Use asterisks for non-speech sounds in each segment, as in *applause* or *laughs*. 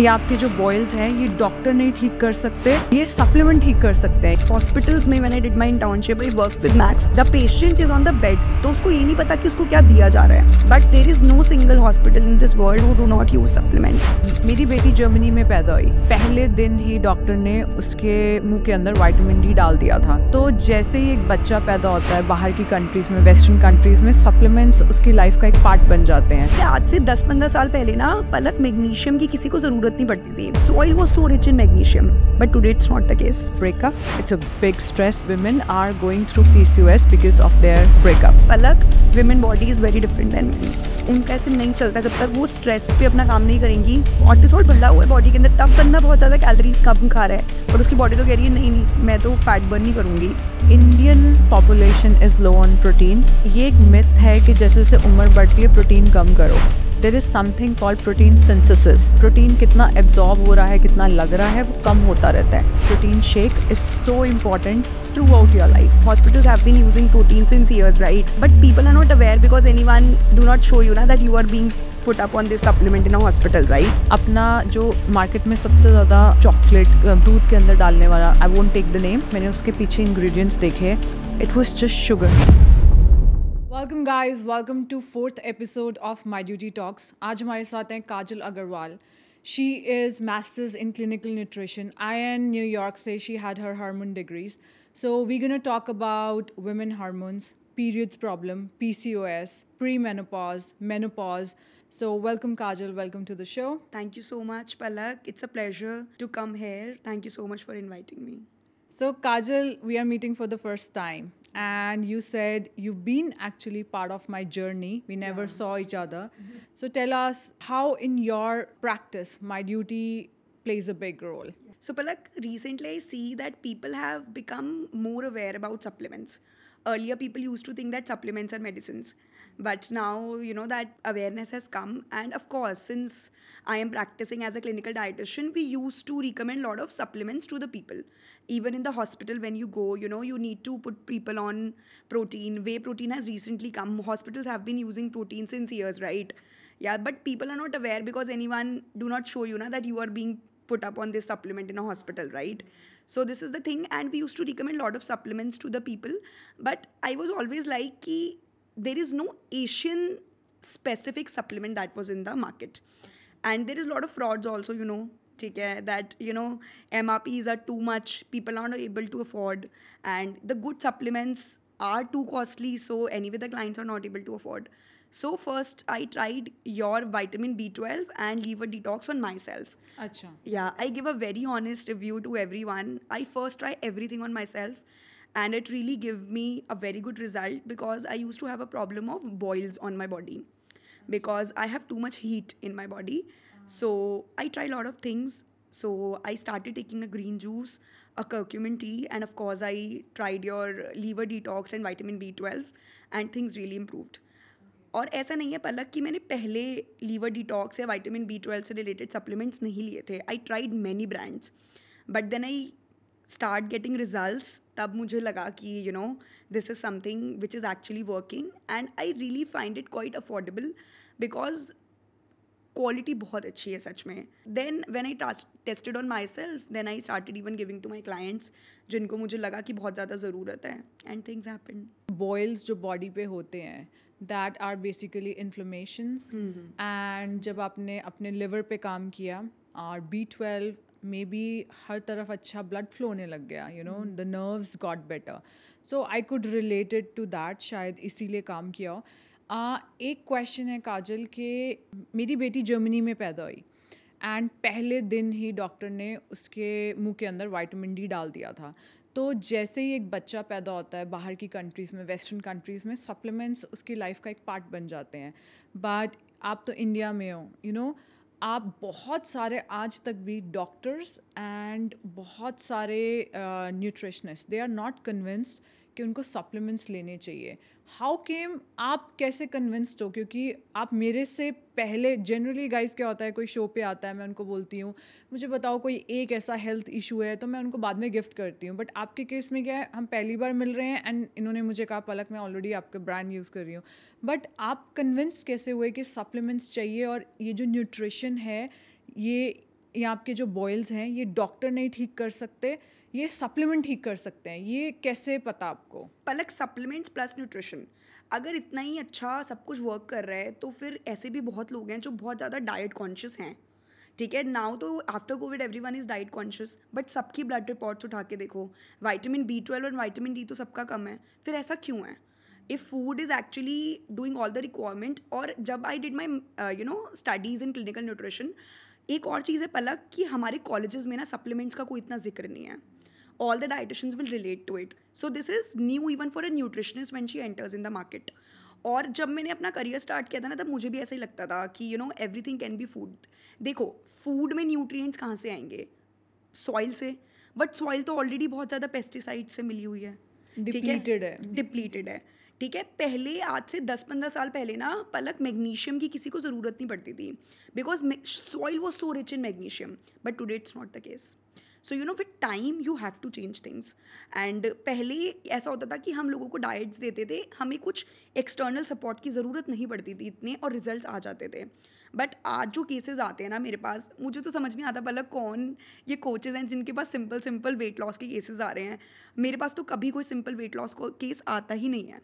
ये आपके जो बॉयल्स हैं ये डॉक्टर नहीं ठीक कर सकते ये सप्लीमेंट ठीक कर सकते हैं हॉस्पिटल्स में मैंने did my township I work with Max the patient is on the bed तो उसको ये नहीं पता कि उसको क्या दिया जा रहा है but there is no single hospital in this world वो डो नॉट यूज सप्लीमेंट मेरी बेटी जर्मनी में पैदा हुई पहले दिन ही डॉक्टर ने उसके मुंह के अंदर वाइटामिन डी डाल दिया था तो जैसे ही एक बच्चा पैदा होता है बाहर की कंट्रीज में वेस्टर्न कंट्रीज में सप्लीमेंट्स उसकी लाइफ का एक पार्ट बन जाते हैं आज से दस पंद्रह साल पहले ना पलक मैग्नीशियम की किसी को जरूर ज़रूरत नहीं पड़ती थी soil was so rich in magnesium but today it's not the case breakup it's a big stress women are going through PCOS because of their breakup Palak women body is very different than men. उनका ऐसे नहीं चलता जब तक वो stress पे अपना काम नहीं करेंगी कॉर्टिसोल बढ़ा हुआ है बॉडी के अंदर तब बंदा बहुत ज़्यादा कैलोरीज कम खा रहा है और उसकी बॉडी तो कह रही है नहीं नहीं मैं तो फैट बर्न नहीं करूँगी Indian population is low on protein ये एक मिथ है कि जैसे जैसे उम्र बढ़ती है प्रोटीन कम करो there is something called protein synthesis protein कितना एब्जॉर्ब हो रहा है कितना लग रहा है वो कम होता रहता है protein shake is so important throughout your life hospital have been using protein since years right but people are not aware because anyone do not show you ना that you are being put up on this supplement in hospital right अपना जो market में सबसे ज़्यादा chocolate दूध के अंदर डालने वाला I won't take the name मैंने उसके पीछे इंग्रेडिएंट्स देखे it was just sugar welcome guys welcome to fourth episode of my duty talks आज हमारे साथ हैं काजल Agarwal she is masters in clinical nutrition I N New York से she had her hormone degrees so we to talk about women hormones periods problem, PCOS, premenopause, menopause. So, welcome, Kajal. Welcome to the show. Thank you so much, Palak. It's a pleasure to come here. Thank you so much for inviting me. So, Kajal, we are meeting for the first time. And you said you've been actually part of my journey. We never yeah. saw each other. Mm -hmm. So, tell us how, in your practice, my duty plays a big role. So, Palak, recently I see that people have become more aware about supplements. Earlier, people used to think that supplements are medicines but now you know that awareness has come and of course since i am practicing as a clinical dietitian we used to recommend a lot of supplements to the people even in the hospital when you go you know you need to put people on protein whey protein has recently come hospitals have been using protein since years right yeah but people are not aware because anyone do not show you know that you are being put up on this supplement in a hospital, right? So this is the thing, and we used to recommend a lot of supplements to the people. But I was always like, ki, there is no Asian specific supplement that was in the market. And there is a lot of frauds also, you know, take care that, you know, MRPs are too much, people aren't able to afford, and the good supplements are too costly, so anyway, the clients are not able to afford. So first, I tried your vitamin B12 and liver detox on myself. Achha. Yeah, I give a very honest review to everyone. I first try everything on myself and it really gave me a very good result because I used to have a problem of boils on my body because I have too much heat in my body. So I try a lot of things. So I started taking a green juice, a curcumin tea, and of course I tried your liver detox and vitamin B12, and things really improved. और ऐसा नहीं है पलक कि मैंने पहले liver detox या vitamin B twelve से related supplements नहीं लिए थे I tried many brands but then I start getting result तब मुझे लगा कि you know this is something which is actually working and I really find it quite affordable because quality बहुत अच्छी है सच में then when I tested on myself then I started even giving to my clients जिनको मुझे लगा कि बहुत ज़्यादा ज़रूरत है एंड थिंग्स हैपन बॉयल्स जो बॉडी पे होते हैं that are basically inflammations and जब आपने अपने लिवर पे काम किया और बी ट्वेल्व मे बी हर तरफ अच्छा ब्लड फ्लो होने लग गया you know the nerves got better so I could related to that शायद इसीलिए काम किया हो एक क्वेश्चन है काजल के मेरी बेटी जर्मनी में पैदा हुई एंड पहले दिन ही डॉक्टर ने उसके मुंह के अंदर वाइटामिन डी डाल दिया था तो जैसे ही एक बच्चा पैदा होता है बाहर की कंट्रीज़ में वेस्टर्न कंट्रीज़ में सप्लीमेंट्स उसकी लाइफ का एक पार्ट बन जाते हैं बट आप तो इंडिया में हो यू you नो know, आप बहुत सारे आज तक भी डॉक्टर्स एंड बहुत सारे nutritionist they are not convinced कि उनको सप्लीमेंट्स लेने चाहिए हाउ केम आप कैसे कन्विंस्ड हो क्योंकि आप मेरे से पहले जनरली गाइस क्या होता है कोई शो पे आता है मैं उनको बोलती हूँ मुझे बताओ कोई एक ऐसा हेल्थ इशू है तो मैं उनको बाद में गिफ्ट करती हूँ बट आपके केस में क्या है हम पहली बार मिल रहे हैं एंड इन्होंने मुझे कहा पलक मैं ऑलरेडी आपके ब्रांड यूज़ कर रही हूँ बट आप कन्विंस कैसे हुए कि सप्लीमेंट्स चाहिए और ये जो न्यूट्रिशन है ये या आपके जो बॉयल्स हैं ये डॉक्टर नहीं ठीक कर सकते ये सप्लीमेंट ठीक कर सकते हैं ये कैसे पता आपको पलक सप्लीमेंट्स प्लस न्यूट्रिशन अगर इतना ही अच्छा सब कुछ वर्क कर रहा है तो फिर ऐसे भी बहुत लोग हैं जो बहुत ज़्यादा डाइट कॉन्शियस हैं ठीक है नाउ तो after Covid everyone is diet conscious but सबकी ब्लड रिपोर्ट्स उठा के देखो वाइटामिन बी ट्वेल्व और वाइटामिन डी तो सबका कम है फिर ऐसा क्यों है if food is actually doing all the requirement और जब I did my you know studies in clinical nutrition एक और चीज़ है पलक कि हमारे कॉलेजेस में ना सप्लीमेंट्स का कोई इतना जिक्र नहीं है all the dietitians will relate to it so this is new even for a nutritionist when she enters in the market और जब मैंने अपना करियर स्टार्ट किया था ना तब मुझे भी ऐसा ही लगता था कि you know everything can be food देखो फूड में न्यूट्रिएंट्स कहाँ से आएंगे सॉइल से बट सॉइल तो ऑलरेडी बहुत ज़्यादा पेस्टिसाइड से मिली हुई है डिप्लीटेड है डिप्लीटेड है ठीक है पहले आज से दस पंद्रह साल पहले ना पलक मैग्नीशियम की किसी को ज़रूरत नहीं पड़ती थी because soil was so rich in magnesium but today it's not the case so you know with time you have to change things and पहले ऐसा होता था कि हम लोगों को डाइट्स देते थे हमें कुछ एक्सटर्नल सपोर्ट की ज़रूरत नहीं पड़ती थी इतने और रिजल्ट आ जाते थे बट आज जो केसेस आते हैं ना मेरे पास मुझे तो समझ नहीं आता भला कौन ये कोचेज़ हैं जिनके पास सिंपल सिंपल वेट लॉस के केसेज आ रहे हैं मेरे पास तो कभी कोई सिंपल वेट लॉस को केस आता ही नहीं है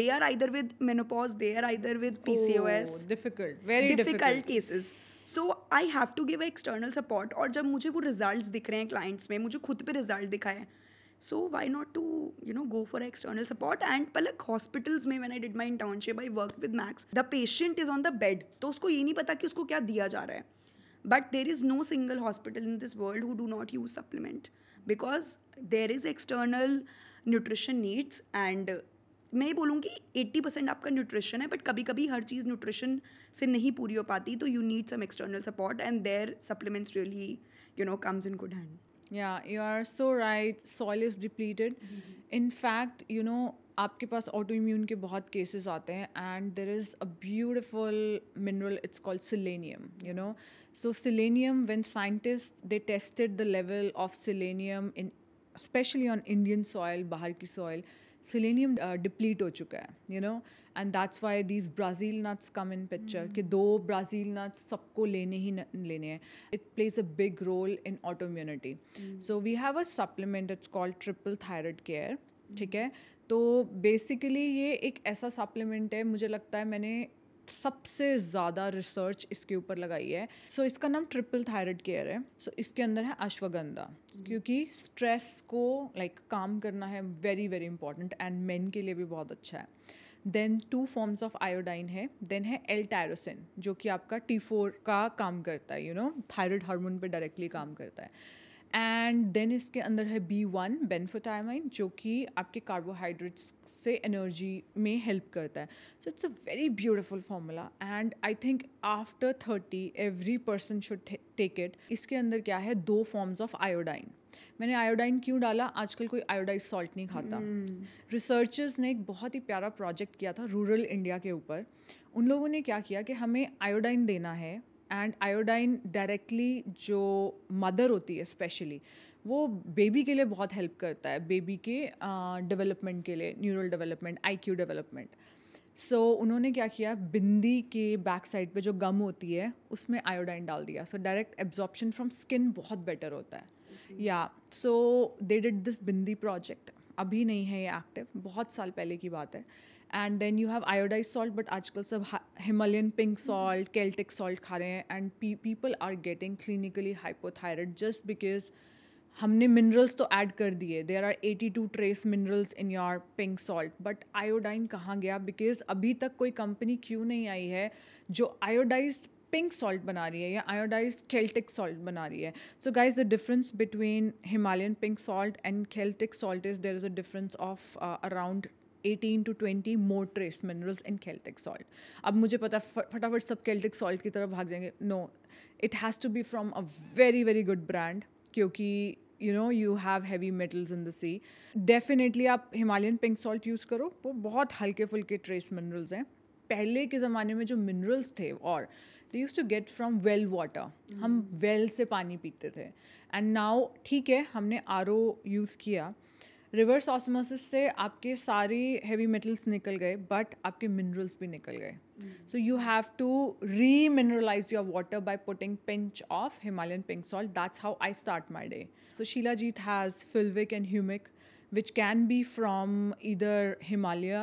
they are either with menopause they are either with P C O S difficult very difficult cases so I have to give external support और जब मुझे वो रिजल्ट दिख रहे हैं क्लाइंट्स में मुझे खुद पर रिजल्ट दिखा है so why not to you know go for external support and Palak hospitals में when I did my internship I work with Max the patient is on the bed तो उसको ये नहीं पता कि उसको क्या दिया जा रहा है but there is no single hospital in this world who do not use supplement because there is external nutrition needs and मैं बोलूँगी एट्टी परसेंट आपका न्यूट्रिशन है बट कभी कभी हर चीज़ न्यूट्रिशन से नहीं पूरी हो पाती तो you need some external support and their supplements really you know comes in good hand या you are so right soil is depleted in fact you know आपके पास ऑटो इम्यून के बहुत केसेस आते हैं and there is a beautiful mineral it's called selenium you know so selenium when scientist they tested the level of selenium in specially on Indian soil बाहर की soil selenium deplete uh, हो चुका है you know and that's why these Brazil nuts come in picture कि दो Brazil nuts सबको लेने ही लेने हैं it plays a big role in autoimmunity so we have a supplement it's called triple thyroid care ठीक है तो बेसिकली ये एक ऐसा सप्लीमेंट है मुझे लगता है मैंने सबसे ज़्यादा रिसर्च इसके ऊपर लगाई है सो so, इसका नाम ट्रिपल थायराइड केयर है सो so, इसके अंदर है अश्वगंधा mm-hmm. क्योंकि स्ट्रेस को लाइक like, काम करना है very very important and men के लिए भी बहुत अच्छा है then two forms of iodine है देन है एल टायरोसिन जो कि आपका टी फोर का काम करता है यू नो थायरॉयड हार्मोन पे डायरेक्टली काम करता है एंड देन इसके अंदर है बी वन बेनफोटामाइन जो कि आपके कार्बोहाइड्रेट्स से एनर्जी में हेल्प करता है so it's a very beautiful formula and I think after thirty every person should take it इसके अंदर क्या है दो फॉर्म्स ऑफ आयोडाइन मैंने आयोडाइन क्यों डाला आजकल कोई आयोडाइज सॉल्ट नहीं खाता रिसर्चर्स mm. ने एक बहुत ही प्यारा प्रोजेक्ट किया था रूरल इंडिया के ऊपर उन लोगों ने क्या किया कि हमें आयोडाइन देना है एंड आयोडाइन डायरेक्टली जो मदर होती है स्पेशली वो बेबी के लिए बहुत हेल्प करता है बेबी के डेवलपमेंट uh, के लिए neural development IQ development so उन्होंने क्या किया बिंदी के बैक साइड पे जो गम होती है उसमें आयोडाइन डाल दिया so direct absorption from skin बहुत बेटर होता है yeah so they did this bindi project अभी नहीं है ये एक्टिव बहुत साल पहले की बात है and then you have iodised salt but आजकल सब Himalayan pink salt Celtic salt खा रहे हैं and people are getting clinically hypothyroid just because हमने मिनरल्स तो ऐड कर दिए there are eighty two trace minerals in your pink salt but iodine कहाँ गया बिकॉज अभी तक कोई कंपनी क्यों नहीं आई है जो आयोडाइज पिंक सॉल्ट बना रही है या आयोडाइज केल्टिक सॉल्ट बना रही है so guys the difference between Himalayan pink salt and Celtic salt is there is a difference of around eighteen to twenty more trace minerals in Celtic salt अब मुझे पता फटाफट सब कैल्टिक सॉल्ट की तरफ भाग जाएंगे no it has to be from a very very good brand क्योंकि you know you have heavy metals in the sea definitely आप हिमालयन पिंक सॉल्ट यूज़ करो वो बहुत हल्के फुल्के ट्रेस मिनरल्स हैं पहले के ज़माने में जो मिनरल्स थे और they use to get from well water हम वेल hmm. से पानी पीते थे एंड नाउ ठीक है हमने आर ओ यूज़ किया रिवर्स ऑस्मोसिस से आपके सारी हैवी मेटल्स निकल गए बट आपके मिनरल्स भी निकल गए so you have to remineralise your water by putting pinch of Himalayan pink salt that's how I start my day so shilajit has fulvic and humic which can be from इधर हिमालय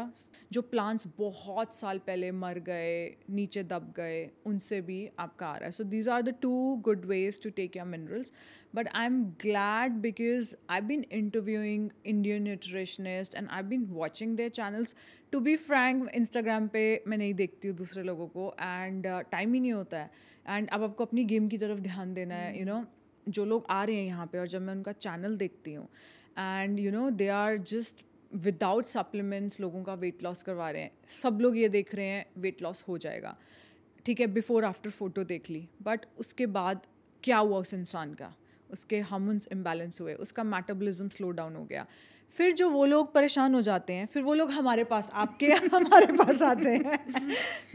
जो plants बहुत साल पहले मर गए नीचे दब गए उनसे भी आपका आ रहा है so these are the two good ways to take your minerals but I am glad because I been interviewing Indian nutritionist and I been watching their channels to be frank Instagram पे मैं नहीं देखती हूँ दूसरे लोगों को and time uh, ही नहीं होता है एंड अब आपको अपनी गेम की तरफ ध्यान देना है यू नो जो लोग आ रहे हैं यहाँ पे और जब मैं उनका चैनल देखती हूँ and you know they are just without supplements लोगों का वेट लॉस करवा रहे हैं सब लोग ये देख रहे हैं वेट लॉस हो जाएगा ठीक है बिफोर आफ्टर फोटो देख ली बट उसके बाद क्या हुआ उस इंसान का उसके हार्मोन्स इम्बैलेंस हुए उसका मेटाबॉलिज्म स्लो डाउन हो गया फिर जो वो लोग परेशान हो जाते हैं फिर वो लोग हमारे पास आपके *laughs* हमारे पास आते हैं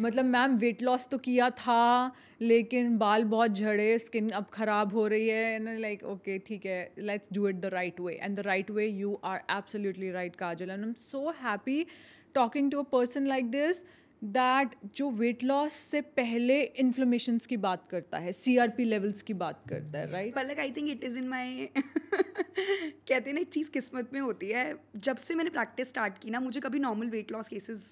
मतलब मैम वेट लॉस तो किया था लेकिन बाल बहुत झड़े स्किन अब ख़राब हो रही है एंड लाइक ओके ठीक है let's do it the right way and the right way you are absolutely right Kajal and I am so happy talking to a person like this that जो वेट लॉस से पहले inflammation की बात करता है सी R P levels की बात करता है right Palak I think it is in my कहते हैं ना एक चीज़ किस्मत में होती है जब से मैंने प्रैक्टिस स्टार्ट की ना मुझे कभी नॉर्मल वेट लॉस केसेस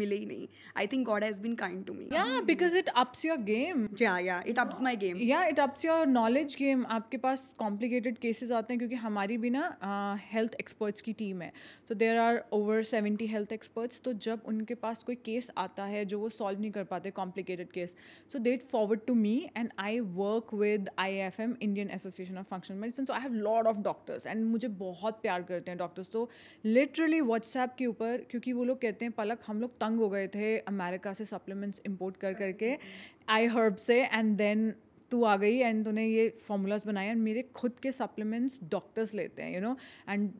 मिले ही नहीं I think God has been kind to me yeah because it ups your game yeah yeah it ups my game yeah it ups your knowledge game आपके पास complicated cases आते हैं क्योंकि हमारी भी ना हेल्थ एक्सपर्ट्स की टीम है तो there are over seventy health experts तो जब उनके पास कोई केस आता है जो वो सॉल्व नहीं कर पाते complicated case so they forward to me and I work with I F M Indian Association of Functional Medicine so I have lot of doctors and मुझे बहुत प्यार करते हैं डॉक्टर्स तो लिटरली व्हाट्सएप के ऊपर क्योंकि वो लोग कहते हैं पलक हम लोग तंग हो गए थे अमेरिका से सप्लीमेंट्स इम्पोर्ट कर करके आई हर्ब से एंड देन तू आ गई एंड तूने ये फॉर्मूलाज बनाए एंड मेरे खुद के सप्लीमेंट्स डॉक्टर्स लेते हैं यू नो एंड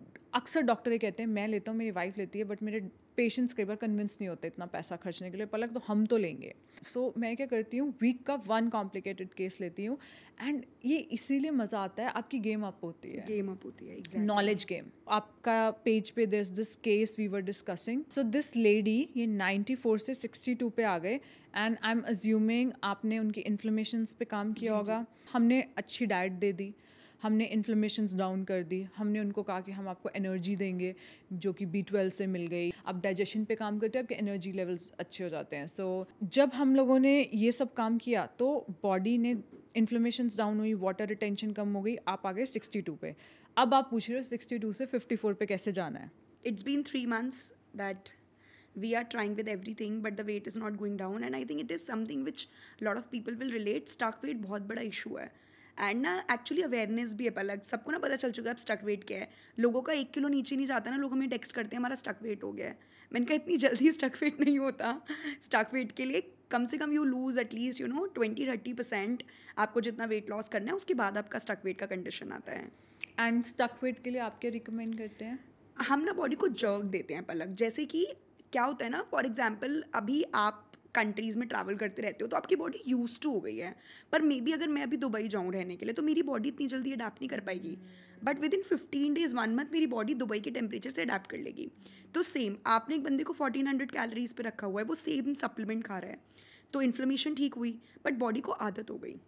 अक्सर डॉक्टर ये कहते हैं मैं लेता हूँ मेरी वाइफ लेती है बट मेरे पेशेंट्स कई बार कन्विंस नहीं होते इतना पैसा खर्चने के लिए पलक तो हम तो लेंगे सो so, मैं क्या करती हूँ वीक का वन कॉम्प्लिकेटेड केस लेती हूँ एंड ये इसीलिए मज़ा आता है आपकी गेम अप होती है गेम अप होती है नॉलेज गेम आपका पेज पे this this case we were discussing so this lady ये 94 से 62 पे आ गए एंड आई एम अज्यूमिंग आपने उनकी इन्फ्लेमेशन पे काम किया होगा हमने अच्छी डाइट दे दी हमने इन्फ्लेमेशंस डाउन कर दी हमने उनको कहा कि हम आपको एनर्जी देंगे जो कि बी ट्वेल्व से मिल गई आप डाइजेशन पे काम करते हैं आपके एनर्जी लेवल्स अच्छे हो जाते हैं सो so, जब हम लोगों ने ये सब काम किया तो बॉडी ने इन्फ्लेमेशंस डाउन हुई वाटर रिटेंशन कम हो गई आप आ गए सिक्सटी टू पे अब आप पूछ रहे हो सिक्सटी टू से फिफ्टी फोर पे कैसे जाना है it's been three months that we are trying with everything but the weight is not going down and i think it is something which which lot of people will relate stuck weight बहुत बड़ा issue है and ना actually awareness भी है अलग सबको ना पता चल चुका है अब स्टक वेट क्या है लोगों का एक किलो नीचे नहीं जाता ना लोग हमें टेक्स्ट करते हैं हमारा स्टक वेट हो गया है मैंने कहा इतनी जल्दी स्टक वेट नहीं होता स्टक वेट के लिए कम से कम you lose at least you know twenty thirty percent आपको जितना वेट लॉस करना है उसके बाद आपका स्टक वेट का कंडीशन आता है एंड स्टक वेट के लिए आप क्या रिकमेंड करते हैं हम ना बॉडी को जर्क देते हैं पलक जैसे कि क्या होता है ना फॉर एग्जाम्पल अभी आप कंट्रीज़ में ट्रैवल करते रहते हो तो आपकी बॉडी यूज टू हो गई है पर मे बी अगर मैं अभी दुबई जाऊँ रहने के लिए तो मेरी बॉडी इतनी जल्दी अडाप्ट नहीं कर पाएगी but within fifteen days one month मेरी बॉडी दुबई के टेम्परेचर से अडाप्ट कर लेगी तो सेम आपने एक बंदे को फोर्टीन हंड्रेड कैलरीज पर रखा हुआ है वो सेम सप्लीमेंट खा रहा है तो इन्फ्लेमेशन ठीक हुई बट बॉडी को आदत हो गई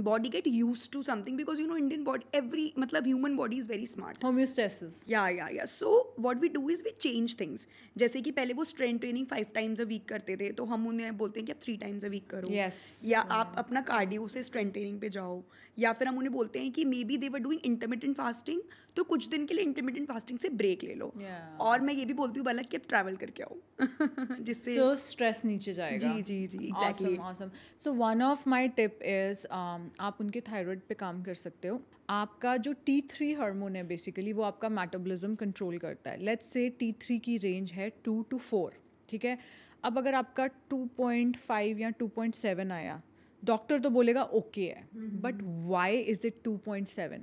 body get used to something because you know indian body every matlab human body is very smart homeostasis yeah yeah yeah so what we do is we change things जैसे कि पहले वो strength training five times a week करते थे तो हम उन्हें बोलते हैं कि आप थ्री टाइम्स अ वीक करो yes. या आप अपना कार्डियो से स्ट्रेंथ ट्रेनिंग पे जाओ या फिर हम उन्हें बोलते हैं कि maybe they were doing intermittent fasting तो कुछ दिन के लिए इंटरमीडियंट फास्टिंग से ब्रेक ले लो yeah. और मैं ये भी बोलती हूँ बालक कि अब ट्रैवल करके आओ *laughs* जिससे so, स्ट्रेस नीचे जाएगा जी जी जी एग्जैक्टली मौसम so one of my tip is आप उनके थायराइड पे काम कर सकते हो आपका जो टी थ्री हारमोन है बेसिकली वो आपका मेटाबोलिज्म कंट्रोल करता है लेट्स से टी थ्री की रेंज है टू टू फोर ठीक है अब अगर आपका 2.5 या 2.7 आया डॉक्टर तो बोलेगा ओके okay है but why is it 2.7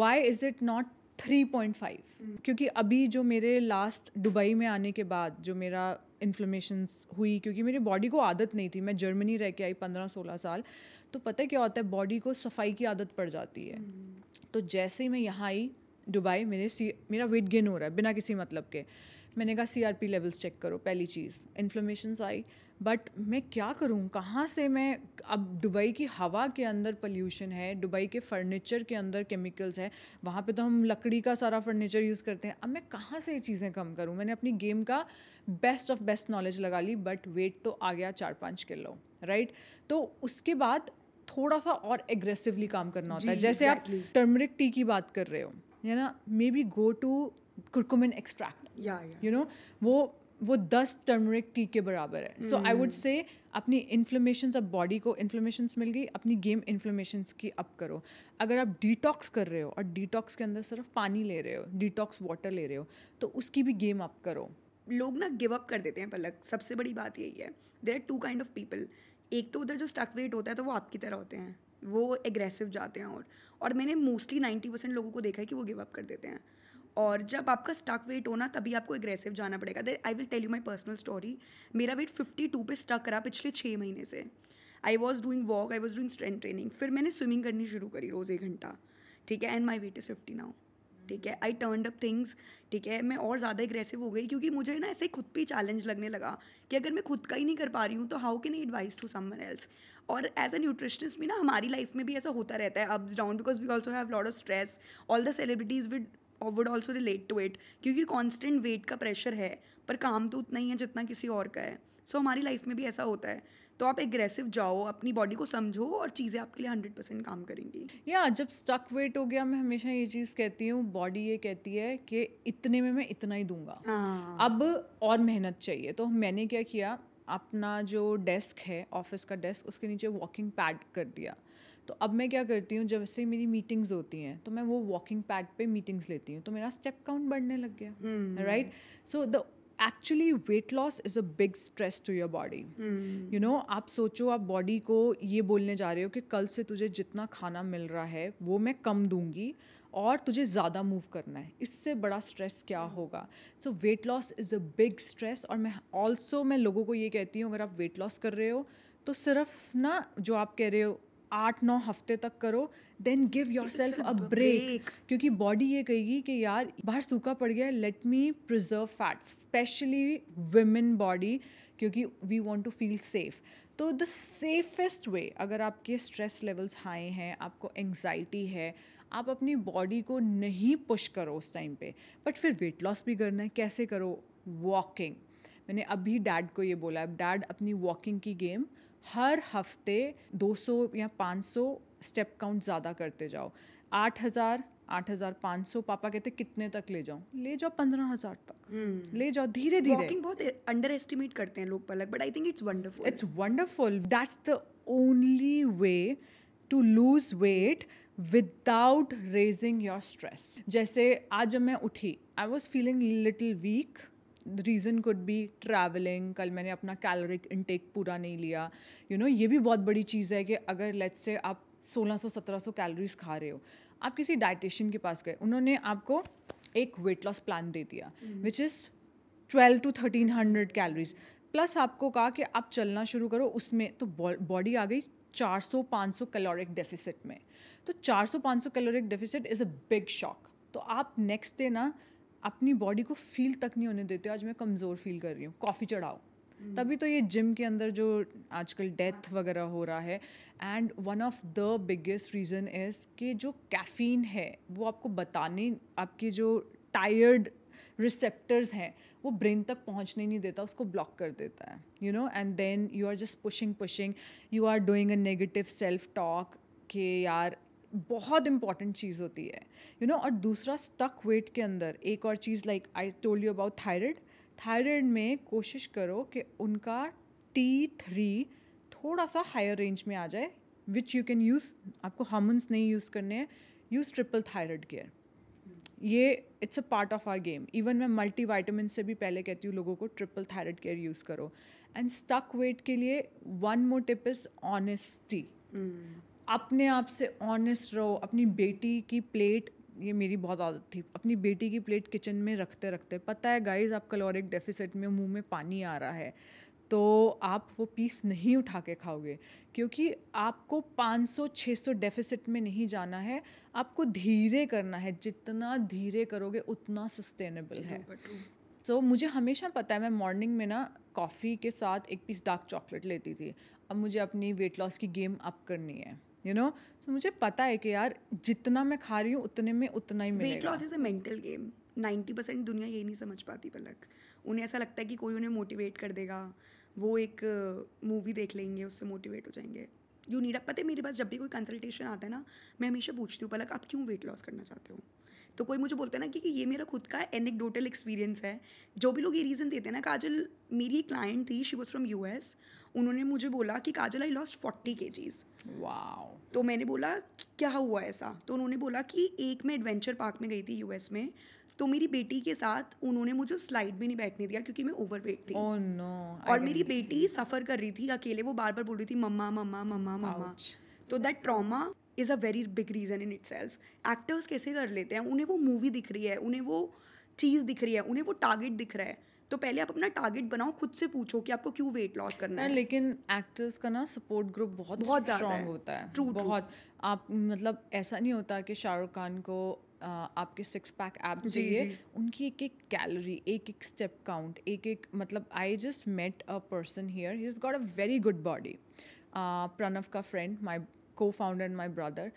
why is it not three point five क्योंकि अभी जो मेरे लास्ट दुबई में आने के बाद जो मेरा इन्फ्लेमेशन हुई क्योंकि मेरी बॉडी को आदत नहीं थी मैं जर्मनी रह के आई पंद्रह सोलह साल तो पता है क्या होता है बॉडी को सफाई की आदत पड़ जाती है हम्म। तो जैसे ही मैं यहाँ आई दुबई मेरे सी मेरा वेट गेन हो रहा है बिना किसी मतलब के मैंने कहा C R P levels check करो पहली चीज़ इन्फ्लेमेशंस आई बट मैं क्या करूँ कहाँ से मैं अब दुबई की हवा के अंदर पोल्यूशन है दुबई के फर्नीचर के अंदर केमिकल्स है वहाँ पे तो हम लकड़ी का सारा फर्नीचर यूज़ करते हैं अब मैं कहाँ से ये चीज़ें कम करूँ मैंने अपनी गेम का बेस्ट ऑफ बेस्ट नॉलेज लगा ली बट वेट तो आ गया चार पाँच किलो राइट तो उसके बाद थोड़ा सा और एग्रेसिवली काम करना होता है जैसे exactly. आप टर्मरिक टी की बात कर रहे हो है ना maybe go to curcumin extract या यू नो वो वो दस टर्मरिक टी के बराबर है सो आई वुड से अपनी इन्फ्लेमेशन अब बॉडी को इन्फ्लेमेशन मिल गई अपनी गेम इन्फ्लेमेशन की अप करो अगर आप डिटॉक्स कर रहे हो और डिटॉक्स के अंदर सिर्फ पानी ले रहे हो डिटॉक्स वाटर ले रहे हो तो उसकी भी गेम अप करो लोग ना गिव अप कर देते हैं पलक सबसे बड़ी बात यही है there are two kind of people एक तो उधर जो स्टक वेट होता है तो वो आपकी तरह होते हैं वो एग्रेसिव जाते हैं और और मैंने मोस्टली नाइन्टी परसेंट लोगों को देखा है कि वो गिव अप कर देते हैं और जब आपका स्टक वेट होना तभी आपको एग्रेसिव जाना पड़ेगा there I will tell you my personal story मेरा वेट फिफ्टी टू पर स्टक रहा पिछले छः महीने से I was doing walk I was doing strength training फिर मैंने स्विमिंग करनी शुरू करी रोज़ एक घंटा ठीक है and my weight is fifty now ठीक है आई टर्न अप थिंग्स ठीक है मैं और ज़्यादा एग्रेसिव हो गई क्योंकि मुझे ना ऐसे खुद पे चैलेंज लगने लगा कि अगर मैं खुद का ही नहीं कर पा रही हूँ तो how can I advise to someone else और एज अ न्यूट्रिशनिस्ट भी ना हमारी लाइफ में भी ऐसा होता रहता है ups down because we also have lot of stress all the celebrities with would also relate to it क्योंकि कॉन्स्टेंट वेट का प्रेशर है पर काम तो उतना ही है जितना किसी और का है सो so, हमारी लाइफ में भी ऐसा होता है तो आप एग्रेसिव जाओ अपनी बॉडी को समझो और चीज़ें आपके लिए हंड्रेड परसेंट काम करेंगी या yeah, जब स्टक वेट हो गया मैं हमेशा ये चीज़ कहती हूँ बॉडी ये कहती है कि इतने में मैं इतना ही दूंगा ah. अब और मेहनत चाहिए तो मैंने क्या किया अपना जो डेस्क है ऑफिस का डेस्क उसके नीचे वॉकिंग पैड कर दिया तो अब मैं क्या करती हूँ जब से मेरी मीटिंग्स होती हैं तो मैं वो वॉकिंग पैड पे मीटिंग्स लेती हूँ तो मेरा स्टेप काउंट बढ़ने लग गया right so the actually weight loss is a big stress to your body you know आप सोचो आप बॉडी को ये बोलने जा रहे हो कि कल से तुझे जितना खाना मिल रहा है वो मैं कम दूंगी और तुझे ज़्यादा मूव करना है इससे बड़ा स्ट्रेस क्या होगा so weight loss is a big stress और मैं ऑल्सो मैं लोगों को ये कहती हूँ अगर आप वेट लॉस कर रहे हो तो सिर्फ ना जो आप कह रहे हो आठ नौ हफ्ते तक करो then give yourself a break क्योंकि बॉडी ये कहेगी कि यार बाहर सूखा पड़ गया let me preserve fat specially women body क्योंकि we want to feel safe तो द सेफेस्ट वे अगर आपके स्ट्रेस लेवल्स हाई हैं आपको एंग्जाइटी है आप अपनी बॉडी को नहीं पुश करो उस टाइम पे बट फिर वेट लॉस भी करना है कैसे करो वॉकिंग मैंने अभी डैड को ये बोला है डैड अपनी वॉकिंग की गेम हर हफ्ते 200 या 500 स्टेप काउंट ज़्यादा करते जाओ आठ हज़ार आठ हज़ार पाँच सौ पापा कहते कितने तक ले जाओ ले जाओ पंद्रह हज़ार तक हम्म। ले जाओ धीरे धीरे वॉकिंग बहुत अंडर एस्टिमेट करते हैं लोग Palak but I think it's wonderful it's wonderful that's the only way to lose weight without raising your stress जैसे आज जब मैं उठी I was feeling little weak reason could be travelling कल मैंने अपना कैलोरिक इनटेक पूरा नहीं लिया यू you नो know, ये भी बहुत बड़ी चीज़ है कि अगर लेट्स से आप 1600-1700 कैलोरीज खा रहे हो आप किसी डाइटिशियन के पास गए उन्होंने आपको एक वेट लॉस प्लान दे दिया which is twelve to thirteen hundred calories plus आपको कहा कि आप चलना शुरू करो उसमें तो बॉडी आ गई 400-500 कैलोरिक डेफिसिट में तो 400-500 caloric deficit is a big shock तो आप नेक्स्ट डे ना अपनी बॉडी को फील तक नहीं होने देते आज मैं कमज़ोर फील कर रही हूँ कॉफ़ी चढ़ाओ हम्म। तभी तो ये जिम के अंदर जो आजकल डेथ हाँ। वगैरह हो रहा है and one of the biggest reason is कि जो कैफ़ीन है वो आपको बताने आपके जो टायर्ड रिसेप्टर्स हैं वो ब्रेन तक पहुंचने नहीं देता उसको ब्लॉक कर देता है you know and then you are just pushing pushing you are doing a negative self talk कि यार बहुत इंपॉर्टेंट चीज़ होती है यू you नो know, और दूसरा स्टक वेट के अंदर एक और चीज़ like I told you about thyroid thyroid में कोशिश करो कि उनका टी थ्री थोड़ा सा हायर रेंज में आ जाए विच यू कैन यूज़ आपको हार्मोन्स नहीं यूज़ करने हैं यूज़ ट्रिपल थायराइड केयर ये it's a part of our game even मैं मल्टी वाइटामिन से भी पहले कहती हूँ लोगों को ट्रिपल थायराइड केयर यूज़ करो एंड स्टक वेट के लिए one more tip is honesty अपने आप से ऑनेस्ट रहो अपनी बेटी की प्लेट ये मेरी बहुत आदत थी अपनी बेटी की प्लेट किचन में रखते रखते पता है गाइस आप कैलोरिक डेफिसिट में मुंह में पानी आ रहा है तो आप वो पीस नहीं उठा के खाओगे क्योंकि आपको 500-600 डेफिसिट में नहीं जाना है आपको धीरे करना है जितना धीरे करोगे उतना सस्टेनेबल है सो so, मुझे हमेशा पता है मैं मॉर्निंग में ना कॉफ़ी के साथ एक पीस डार्क चॉकलेट लेती थी अब मुझे अपनी वेट लॉस की गेम अप करनी है यू नो तो मुझे पता है कि यार जितना मैं खा रही हूँ उतने में उतना ही मिलेगा weight loss is a mental game ninety percent दुनिया यही नहीं समझ पाती पलक उन्हें ऐसा लगता है कि कोई उन्हें मोटिवेट कर देगा वो एक मूवी देख लेंगे उससे मोटिवेट हो जाएंगे यू नीड अप पता है मेरे पास जब भी कोई कंसल्टेशन आता है ना मैं हमेशा पूछती हूँ पलक आप क्यों वेट लॉस करना चाहते हो तो कोई मुझे बोलता है ना कि, कि ये मेरा खुद का एनेक्डोटल एक्सपीरियंस है जो भी लोग ये रीज़न देते हैं ना काजल मेरी एक क्लाइंट थी शी वॉज फ्रॉम यू उन्होंने मुझे बोला कि Kajal I lost forty K wow तो मैंने बोला क्या हुआ ऐसा तो उन्होंने बोला कि एक मैं एडवेंचर पार्क में गई थी यू में तो मेरी बेटी के साथ उन्होंने मुझे स्लाइड भी नहीं बैठने दिया क्योंकि मैं ओवर वेट थी oh, no, और मेरी बेटी सफ़र कर रही थी अकेले वो बार बार बोल रही थी मम्मा मम्मा मम्मा मम्मा तो that trauma is a very big reason in it actors कैसे कर लेते हैं उन्हें वो मूवी दिख रही है उन्हें वो चीज़ दिख रही है उन्हें वो टारगेट दिख रहा है तो पहले आप अपना टारगेट बनाओ खुद से पूछो कि आपको क्यों वेट लॉस करना है लेकिन एक्टर्स का ना सपोर्ट ग्रुप बहुत बहुत स्ट्रांग होता है ट्रू बहुत आप मतलब ऐसा नहीं होता कि शाहरुख खान को आपके सिक्स पैक ऐप चाहिए उनकी एक एक कैलोरी एक एक स्टेप काउंट एक एक मतलब I just met a person here he is got a very good body Pranav का friend my cofounder and my brother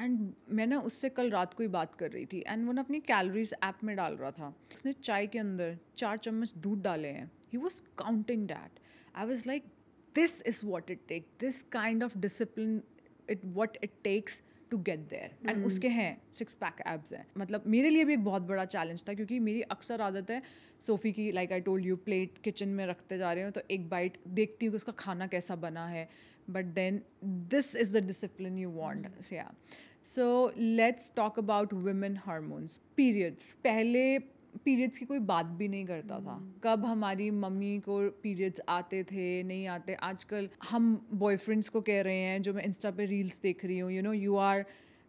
and मैं ना उससे कल रात को ही बात कर रही थी एंड वो ना अपनी कैलोरीज ऐप में डाल रहा था उसने चाय के अंदर चार चम्मच दूध डाले हैं he was counting that I was like this is what it take this kind of discipline it what it takes to get there and उसके हैं सिक्स पैक एब्स हैं मतलब मेरे लिए भी एक बहुत बड़ा चैलेंज था क्योंकि मेरी अक्सर आदत है सोफ़ी की like I told you plate kitchen में रखते जा रहे हो तो एक बाइट देखती हूँ कि उसका खाना कैसा बना है but then this is the discipline you want mm-hmm. yeah so let's talk about women hormones periods पहले पीरियड्स की कोई बात भी नहीं करता था mm-hmm. कब हमारी मम्मी को पीरियड्स आते थे नहीं आते आजकल हम बॉयफ्रेंड्स को कह रहे हैं जो मैं इंस्टा पे रील्स देख रही हूँ you know you are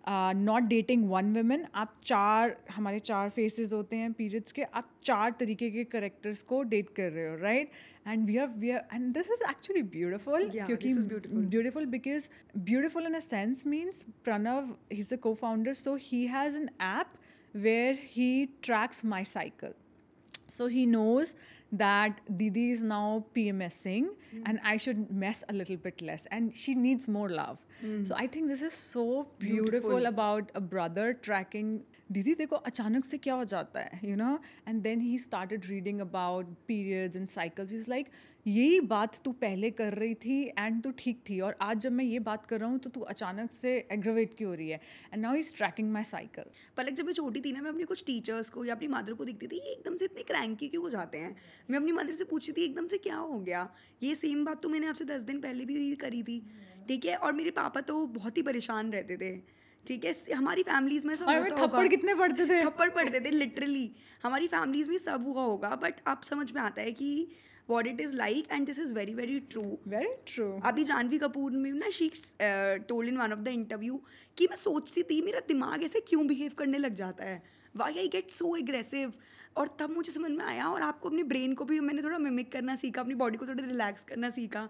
not dating one women आप चार हमारे चार फेसेस होते हैं पीरियड्स के आप चार तरीके के करेक्टर्स को डेट कर रहे हो right and we are we are and this is actually beautiful क्योंकि beautiful because beautiful in a sense means Pranav he is a co founder so he has an app where he tracks my cycle so he knows that Didi is now PMSing mm. and I should mess a little bit less. And she needs more love. Mm. So I think this is so beautiful, beautiful. about a brother tracking Didi, देखो अचानक से क्या हो जाता है, you know? And then he started reading about periods and cycles. He's like, यही बात तू पहले कर रही थी एंड तू ठीक थी और आज जब मैं ये बात कर रहा हूँ तो तू अचानक से एग्रवेट की हो रही है and now is tracking my cycle Palak जब मैं छोटी थी ना मैं अपने कुछ टीचर्स को या अपनी मदर को देखती थी ये एकदम से इतने क्रैंकी क्यों हो जाते हैं मैं अपनी मदर से पूछती थी एकदम से क्या हो गया ये सेम बात तो मैंने आपसे दस दिन पहले भी करी थी ठीक है और मेरे पापा तो बहुत ही परेशान रहते थे ठीक है हमारी फैमिलीज में सब होता तो थप्पड़ कितने पड़ते थे थप्पड़ पड़ते थे लिटरली हमारी फैमिलीज में सब हुआ होगा बट अब समझ में आता है कि what it is like and this is very very true very true अभी जानवी कपूर में ना she told in one of the interview कि मैं सोचती थी मेरा दिमाग ऐसे क्यों बिहेव करने लग जाता है why I get so aggressive और तब मुझे समझ में आया और आपको अपने ब्रेन को भी मैंने थोड़ा मिमिक करना सीखा अपनी बॉडी को थोड़ा रिलैक्स करना सीखा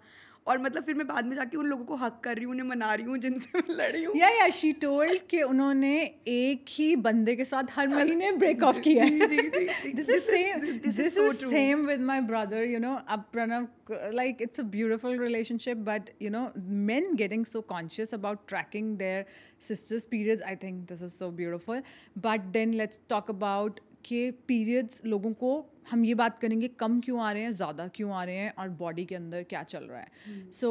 और मतलब फिर मैं बाद में जाके उन लोगों को हक कर रही हूँ उन्हें मना रही हूँ जिनसे मैं लड़ी हूँ या या शी टोल्ड कि उन्होंने एक ही बंदे के साथ हर महीने ब्रेक ऑफ *laughs* किया this is same with my brother you know अब Pranav like it's a beautiful relationship but you know men getting so conscious about tracking their sisters periods I think this is so beautiful but then let's talk about के periods लोगों को हम ये बात करेंगे कम क्यों आ रहे हैं ज़्यादा क्यों आ रहे हैं और बॉडी के अंदर क्या चल रहा है so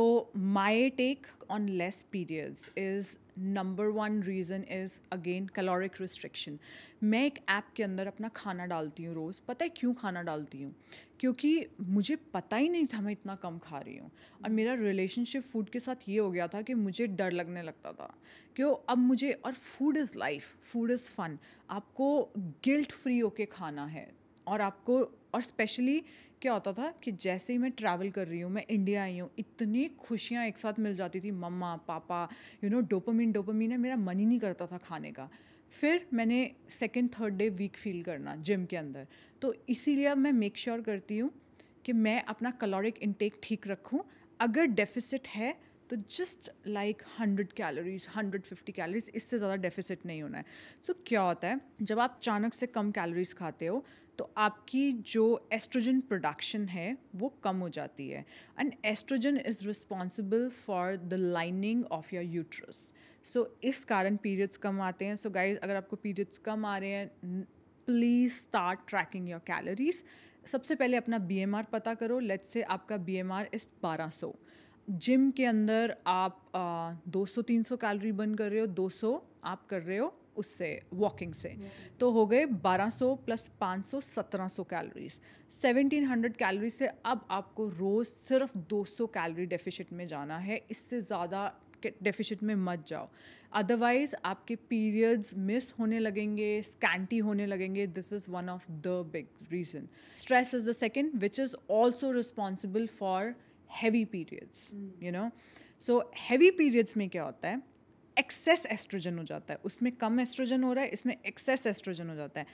my take on less periods is number one reason is again caloric restriction मैं एक ऐप के अंदर अपना खाना डालती हूँ रोज़ पता है क्यों खाना डालती हूँ क्योंकि मुझे पता ही नहीं था मैं इतना कम खा रही हूँ और मेरा रिलेशनशिप फूड के साथ ये हो गया था कि मुझे डर लगने लगता था क्यों अब मुझे और food is life food is fun आपको गिल्ट फ्री होके खाना है और आपको और स्पेशली क्या होता था कि जैसे ही मैं ट्रैवल कर रही हूँ मैं इंडिया आई हूँ इतनी खुशियाँ एक साथ मिल जाती थी मम्मा पापा यू नो डोपामिन डोपामिन है मेरा मन ही नहीं करता था खाने का फिर मैंने second third day week feel करना जिम के अंदर तो इसीलिए अब मैं मेक श्योर sure करती हूँ कि मैं अपना कलोरिक इनटेक ठीक रखूँ अगर डेफिसिट है तो just like hundred calories hundred fifty calories इससे ज़्यादा डेफिसिट नहीं होना है सो so, क्या होता है जब आप अचानक से कम कैलोरीज खाते हो तो आपकी जो एस्ट्रोजन प्रोडक्शन है वो कम हो जाती है and estrogen is responsible for the lining of your uterus so इस कारण पीरियड्स कम आते हैं सो so, गाइज अगर आपको पीरियड्स कम आ रहे हैं please start tracking your calories सबसे पहले अपना बी पता करो लेट्स से आपका बी एम आर इज़ बारह सौ जिम के अंदर आप दो सौ तीन सौ कैलोरी बर्न कर रहे हो दो सौ आप कर रहे हो उससे वॉकिंग से तो हो गए 1200 प्लस 500 1700 कैलोरीज 1700 कैलोरी से अब आपको रोज़ सिर्फ 200 कैलोरी डेफिशिट में जाना है इससे ज़्यादा डेफिशिट में मत जाओ अदरवाइज़ आपके पीरियड्स मिस होने लगेंगे स्कैंटी होने लगेंगे this is one of the big reason stress is the second which is also responsible for heavy periods you know so heavy periods में क्या होता है एक्सेस एस्ट्रोजन हो जाता है उसमें कम एस्ट्रोजन हो रहा है इसमें एक्सेस एस्ट्रोजन हो जाता है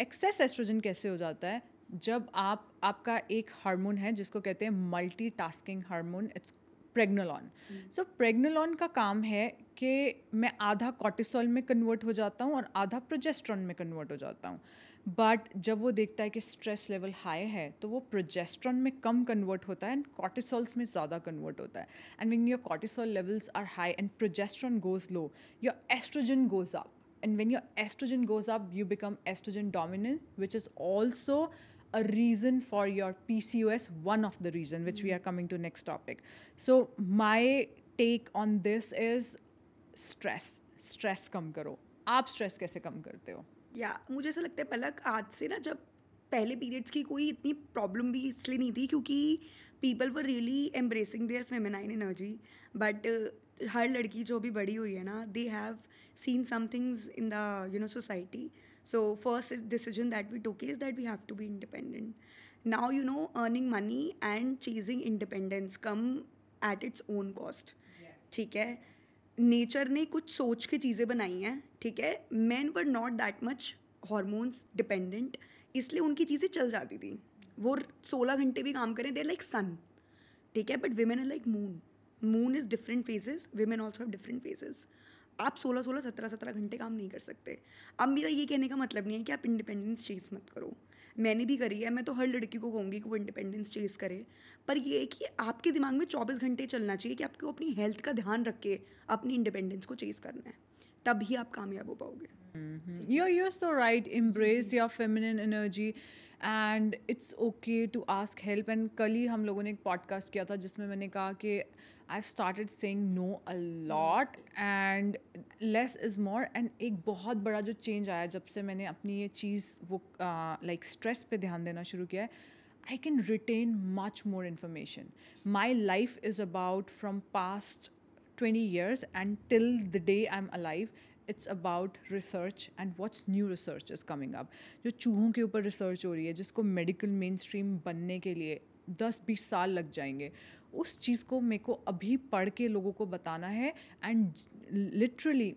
एक्सेस एस्ट्रोजन कैसे हो जाता है जब आप आपका एक हार्मोन है जिसको कहते हैं multi tasking hormone it's pregnenolone so pregnenolone का काम है कि मैं आधा कॉर्टिसोल में कन्वर्ट हो जाता हूँ और आधा प्रोजेस्ट्रॉन में कन्वर्ट हो जाता हूँ बट जब वो देखता है कि स्ट्रेस लेवल हाई है तो वो प्रोजेस्ट्रॉन में कम कन्वर्ट होता है एंड कॉर्टिसोल्स में ज़्यादा कन्वर्ट होता है and when your cortisol levels are high and progesterone goes low your estrogen goes up and when your estrogen goes up you become estrogen dominant which is also your P C O S one of the reason which we are coming to next topic so my take on this is stress stress कम करो आप stress कैसे कम करते हो या मुझे ऐसा लगता है पलक आज से ना जब पहले पीरियड्स की कोई इतनी प्रॉब्लम भी इसलिए नहीं थी क्योंकि people were really embracing their feminine energy but हर लड़की जो भी बड़ी हुई है ना they have seen some things in the you know society so first decision that we took is that we have to be independent now you know earning money and chasing independence come at its own cost ठीक है nature ने कुछ सोच के चीज़ें बनाई हैं ठीक है men were not that much hormones dependent इसलिए उनकी चीज़ें चल जाती थी वो सोलह घंटे भी काम करें देर लाइक सन ठीक है but women are like moon moon is different phases women also have different phases आप सोलह सोलह सत्रह सत्रह घंटे काम नहीं कर सकते अब मेरा ये कहने का मतलब नहीं है कि आप इंडिपेंडेंस चीज़ मत करो मैंने भी करी है मैं तो हर लड़की को कहूँगी कि वो इंडिपेंडेंस चेज़ करे पर ये कि आपके दिमाग में चौबीस घंटे चलना चाहिए कि आपको अपनी हेल्थ का ध्यान रख के अपनी इंडिपेंडेंस को चेज़ करना है तभी आप कामयाब हो पाओगे you you so right embrace your feminine energy and it's okay to ask help and कल ही हम लोगों ने एक पॉडकास्ट किया था जिसमें मैंने कहा कि I started saying no a lot and less is more and एक बहुत बड़ा जो चेंज आया जब से मैंने अपनी ये चीज़ वो लाइक uh, स्ट्रेस like पे ध्यान देना शुरू किया है I can retain much more information my life is about from past twenty years and till the day I am alive it's about research and what's new research is coming up जो चूहों के ऊपर research हो रही है जिसको medical main stream बनने के लिए दस बीस साल लग जाएंगे उस चीज़ को मेरे को अभी पढ़ के लोगों को बताना है एंड लिटरली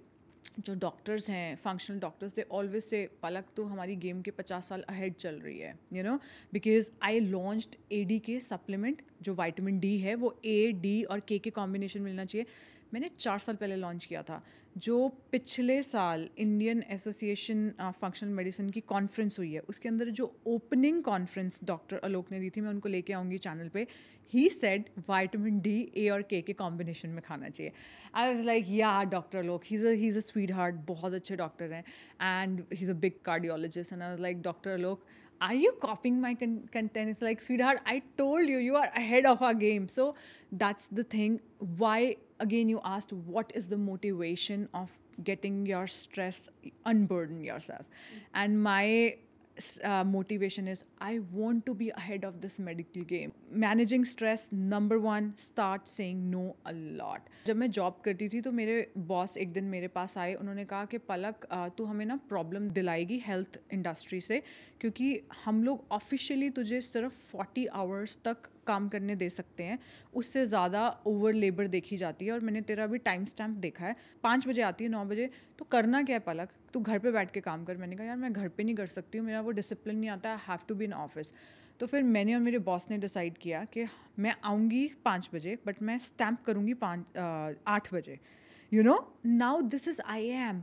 जो डॉक्टर्स हैं functional doctors they always say Palak तो हमारी गेम के पचास साल अहेड चल रही है you know because I launch A D K supplement जो वाइटामिन डी है वो ए डी और के के कॉम्बिनेशन मिलना चाहिए मैंने चार साल पहले लॉन्च किया था जो पिछले साल इंडियन एसोसिएशन फंक्शनल मेडिसिन की कॉन्फ्रेंस हुई है उसके अंदर जो ओपनिंग कॉन्फ्रेंस डॉक्टर आलोक ने दी थी मैं उनको लेके आऊँगी चैनल पे he said vitamin D A और के के कॉम्बिनेशन में खाना चाहिए आई वॉज लाइक या doctor Alok he is a sweet heart बहुत अच्छे डॉक्टर हैं and he is a big cardiologist and I was like doctor Alok are you copying my con- content it's like sweetheart i told you you are ahead of our game so that's the thing why again you asked what is the motivation of getting your stress unburden yourself mm-hmm. and my motivation is I want to be out of this medical game managing stress number one start saying no a lot जब मैं job करती थी तो मेरे boss एक दिन मेरे पास आए उन्होंने कहा कि पलक तू हमें ना प्रॉब्लम दिलाएगी हेल्थ इंडस्ट्री से क्योंकि हम लोग ऑफिशियली तुझे सिर्फ फोर्टी आवर्स तक काम करने दे सकते हैं उससे ज़्यादा ओवर लेबर देखी जाती है और मैंने तेरा भी टाइम स्टैम्प देखा है पाँच बजे आती है नौ बजे तो करना क्या है पलक तू घर पे बैठ के काम कर मैंने कहा यार मैं घर पे नहीं कर सकती हूँ मेरा वो डिसिप्लिन नहीं आता I have to be in office तो फिर मैंने और मेरे बॉस ने डिसाइड किया कि मैं आऊँगी पाँच बजे बट मैं स्टैम्प करूँगी पाँच आठ बजे you know now this is I am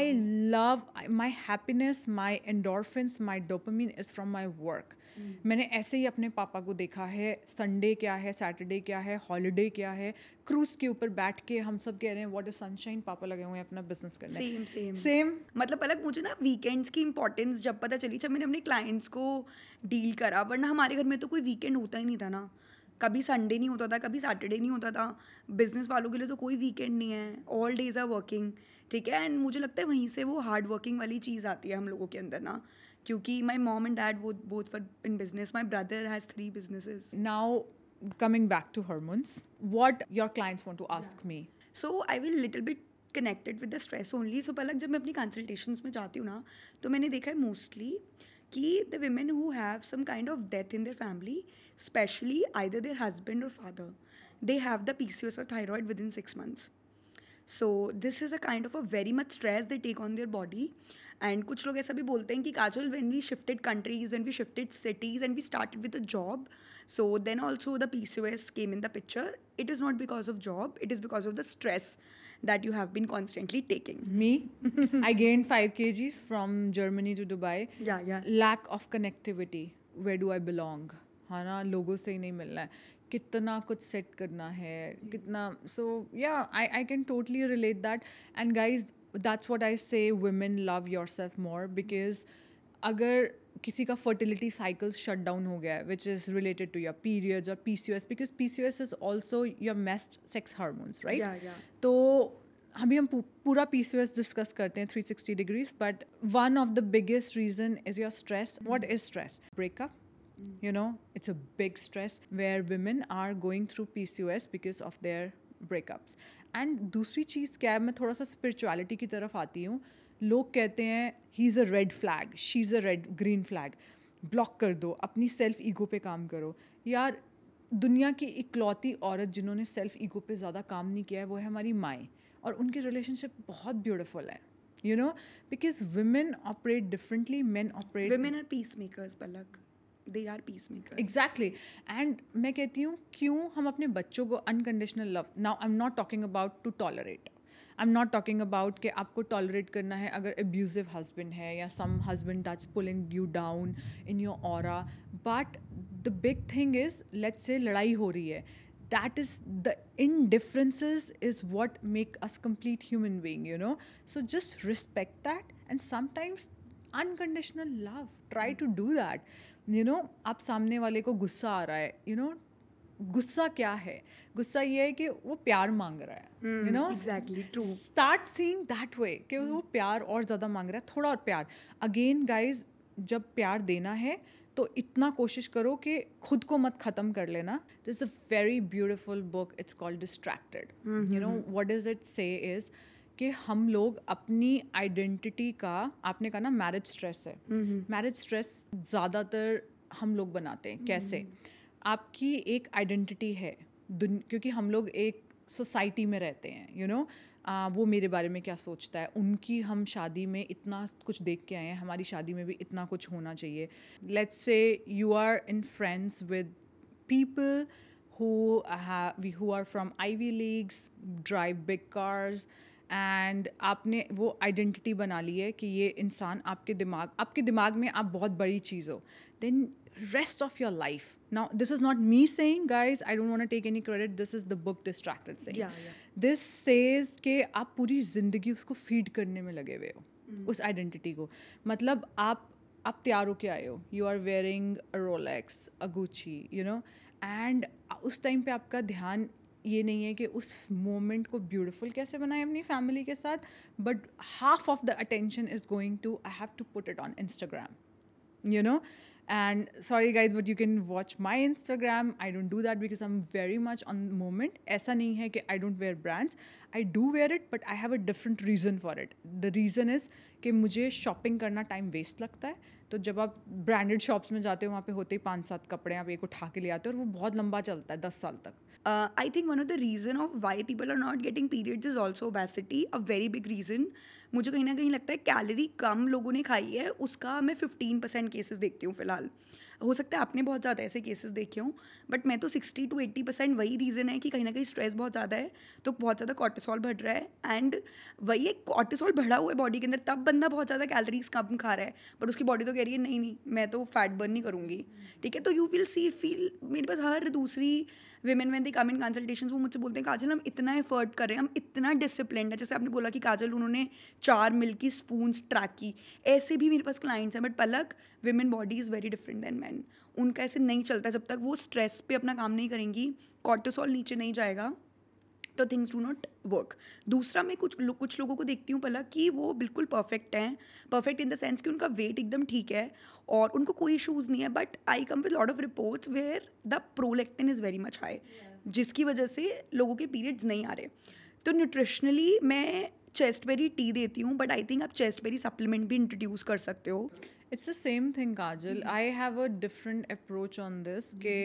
I love my happiness my endorphins my dopamine is from my work hmm. मैंने ऐसे ही अपने पापा को देखा है संडे क्या है सैटरडे क्या है हॉलीडे क्या है क्रूज के ऊपर बैठ के हम सब कह रहे हैं व्हाट अ सनशाइन पापा लगे हुए हैं अपना बिजनेस करने सेम सेम सेम मतलब अलग मुझे ना वीकेंड्स की इंपॉर्टेंस जब पता चली जब मैंने अपने क्लाइंट्स को डील करा वरना हमारे घर में तो कोई वीकेंड होता ही नहीं था ना कभी संडे नहीं होता था कभी सैटरडे नहीं होता था बिजनेस वालों के लिए तो कोई वीकेंड नहीं है ऑल डेज आर वर्किंग ठीक है एंड मुझे लगता है वहीं से वो हार्ड वर्किंग वाली चीज़ आती है हम लोगों के अंदर ना क्योंकि माई मॉम एंड डैड वो both for in business my brother has three businesses now coming back to hormones what your clients want to ask me so I will little bit connected with the stress only so पहले जब मैं अपनी consultation में जाती हूँ ना तो मैंने देखा है मोस्टली कि the women who have some kind of death in their family specially either their husband और father they have the P C S और thyroid with in six months so this is a kind of a very much stress they take on their body and कुछ लोग ऐसा भी बोलते हैं कि Kajal when we shifted countries when we shifted cities and we start with a job so then also the P C S came in the picture it is not because of job it is because of the stress that you have been constantly taking me I gain five kgs from Germany to Dubai lack of connectivity where do I belong है ना लोगों से ही नहीं मिलना है कितना कुछ set करना है कितना सो या I I can totally relate that and guys that's what I say women love yourself more because agar kisi fertility cycles shut down ho which is related to your periods or PCOS because PCOS is also your messed sex hormones, right? Yeah, yeah. So अभी हम पूरा P C S discuss करते हैं three sixty degrees but one of the biggest reason is your stress what is stress breakup you know it's a big stress where women are going through and दूसरी चीज़ क्या है मैं थोड़ा सा spirituality की तरफ आती हूँ लोग कहते हैं he is a red flag she is a red green flag block कर दो अपनी सेल्फ ईगो पे काम करो यार दुनिया की इकलौती औरत जिन्होंने सेल्फ ईगो पे ज़्यादा काम नहीं किया है वो है हमारी माएँ और उनकी रिलेशनशिप बहुत ब्यूटिफुल है you know because women operate differently men operate women are peace makers Palak they are peace maker exactly and मैं कहती हूँ क्यों हम अपने बच्चों को unconditional love now I am not talking about to tolerate I am not talking about कि आपको टॉलरेट करना है अगर एब्यूजिव हस्बैंड है या some husband that's pulling you down in your और but the big thing is let say लड़ाई हो रही है that is the indifferences is what make us complete human being you know so just respect that and sometimes unconditional love try to do that you know आप सामने वाले को गुस्सा आ रहा है यू नो गुस्सा क्या है गुस्सा ये है कि वो प्यार मांग रहा है you know exactly true start seeing that way कि वो hmm. प्यार और ज़्यादा मांग रहा है थोड़ा और प्यार अगेन गाइज जब प्यार देना है तो इतना कोशिश करो कि खुद को मत ख़त्म कर लेना this a very beautiful book it's called distracted you know what is it say is कि हम लोग अपनी आइडेंटिटी का आपने कहा ना मैरिज स्ट्रेस है मैरिज स्ट्रेस ज़्यादातर हम लोग बनाते हैं कैसे आपकी एक आइडेंटिटी है क्योंकि हम लोग एक सोसाइटी में रहते हैं यू you नो know? आ, वो मेरे बारे में क्या सोचता है उनकी हम शादी में इतना कुछ देख के आए हैं हमारी शादी में भी इतना कुछ होना चाहिए let's say you are in friends with people who who are from Ivy leagues drive big cars and आपने वो आइडेंटिटी बना ली है कि ये इंसान आपके दिमाग आपके दिमाग में आप बहुत बड़ी चीज़ हो then rest of your life now this is not me saying guys I don't want take any credit this is the book distracted say this says के आप पूरी ज़िंदगी उसको फीड करने में लगे हुए हो mm. उस आइडेंटिटी को मतलब आप आप तैयार होके आए हो you are wearing Rolex a Gucci you know and उस टाइम पे आपका ध्यान ये नहीं है कि उस मोमेंट को ब्यूटिफुल कैसे बनाएं अपनी फैमिली के साथ but half of the attention is going to I have to put it on Instagram you know and sorry guys but you can watch my Instagram I don't do that because I am very much on moment ऐसा नहीं है कि I don't wear brands I do wear it but I have a different reason for it the reason is कि मुझे shopping करना time waste लगता है तो जब आप ब्रांडेड शॉप्स में जाते हो वहाँ पे होते ही पाँच सात कपड़े आप एक उठा के ले आते हो और वो बहुत लंबा चलता है दस साल तक I think one of the reason of why people are not getting periods is also obesity a very big reason मुझे कहीं ना कहीं लगता है कैलरी कम लोगों ने खाई है उसका मैं फिफ्टीन परसेंट केसेस देखती हूँ फिलहाल हो सकता है आपने बहुत ज़्यादा ऐसे केसेस देखे हों बट मैं तो सिक्सटी टू एट्टी परसेंट वही रीज़न है कि कहीं ना कहीं स्ट्रेस बहुत ज़्यादा है तो बहुत ज़्यादा कॉर्टिसोल बढ़ रहा है एंड वही एक कॉर्टिसोल बढ़ा हुआ है बॉडी के अंदर तब बंदा बहुत ज़्यादा कैलरीज कम खा रहा है बट उसकी बॉडी तो कह रही है नहीं नहीं मैं तो फैट बर्न नहीं करूँगी ठीक है तो यू विल सी फील मेरे पास हर दूसरी women when they come in consultation वो मुझसे बोलते हैं काजल हम इतना एफर्ट कर रहे हैं हम इतना डिसिप्लिन है जैसे आपने बोला कि काजल उन्होंने चार मिल की स्पून्स ट्रैक की ऐसे भी मेरे पास क्लाइंट्स हैं but Palak women body is very different than man उनका ऐसे नहीं चलता जब तक वो स्ट्रेस पे अपना काम नहीं करेंगी कॉर्टिसोल नीचे नहीं जाएगा तो थिंग्स डू नॉट वर्क दूसरा मैं कुछ लो, कुछ लोगों को देखती हूँ भला कि वो बिल्कुल परफेक्ट हैं परफेक्ट इन द सेंस कि उनका वेट एकदम ठीक है और उनको कोई इशूज़ नहीं है but I come with lot of reports where the prolactin is very much high जिसकी वजह से लोगों के पीरियड्स नहीं आ रहे तो न्यूट्रिशनली मैं चेस्टबेरी टी देती हूँ बट आई थिंक आप चेस्टबेरी सप्लीमेंट भी इंट्रोड्यूस कर सकते हो it's the same thing Kajal I have a different approach on this के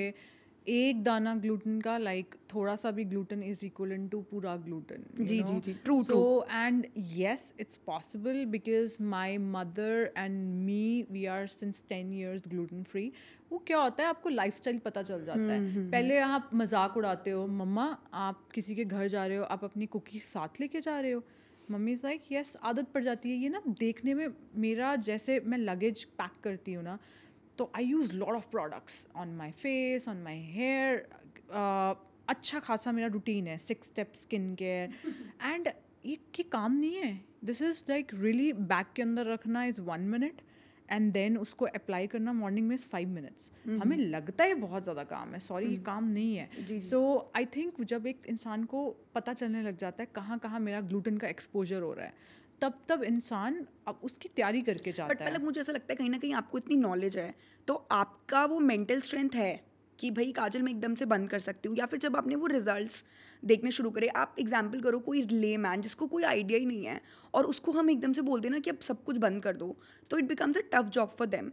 एक दाना ग्लूटन का लाइक like, थोड़ा सा भी ग्लूटन इज इक्वल टू पूरा ग्लूटन जी जी जी true so and yes it's possible because my mother and me we are since ten years gluten free वो क्या होता है आपको लाइफस्टाइल पता चल जाता है हम्म, हम्म, पहले हम्म। आप मजाक उड़ाते हो मम्मा आप किसी के घर जा रहे हो आप अपनी कुकी साथ लेके जा रहे हो मम्मी इज़ लाइक यस आदत पड़ जाती है ये ना देखने में मेरा जैसे मैं लगेज पैक करती हूँ ना तो I use lot of products on my face on my hair अच्छा खासा मेरा रूटीन है six step skin care and ये काम नहीं है this is like really back के अंदर रखना is one minute and then उसको अप्लाई करना मॉर्निंग में फाइव मिनट्स हमें लगता है बहुत ज़्यादा काम है सॉरी ये काम नहीं है सो आई थिंक जब एक इंसान को पता चलने लग जाता है कहाँ कहाँ मेरा ग्लूटेन का एक्सपोजर हो रहा है तब तब इंसान अब उसकी तैयारी करके जाता है मतलब मुझे ऐसा लगता है कहीं ना कहीं आपको इतनी नॉलेज है तो आपका वो मेंटल स्ट्रेंथ है कि भाई काजल मैं एकदम से बंद कर सकती हूँ या फिर जब आपने वो रिजल्ट्स देखने शुरू करे आप एग्जाम्पल करो कोई ले मैन जिसको कोई आइडिया ही नहीं है और उसको हम एकदम से बोल देना कि अब सब कुछ बंद कर दो तो it becomes a tough job for them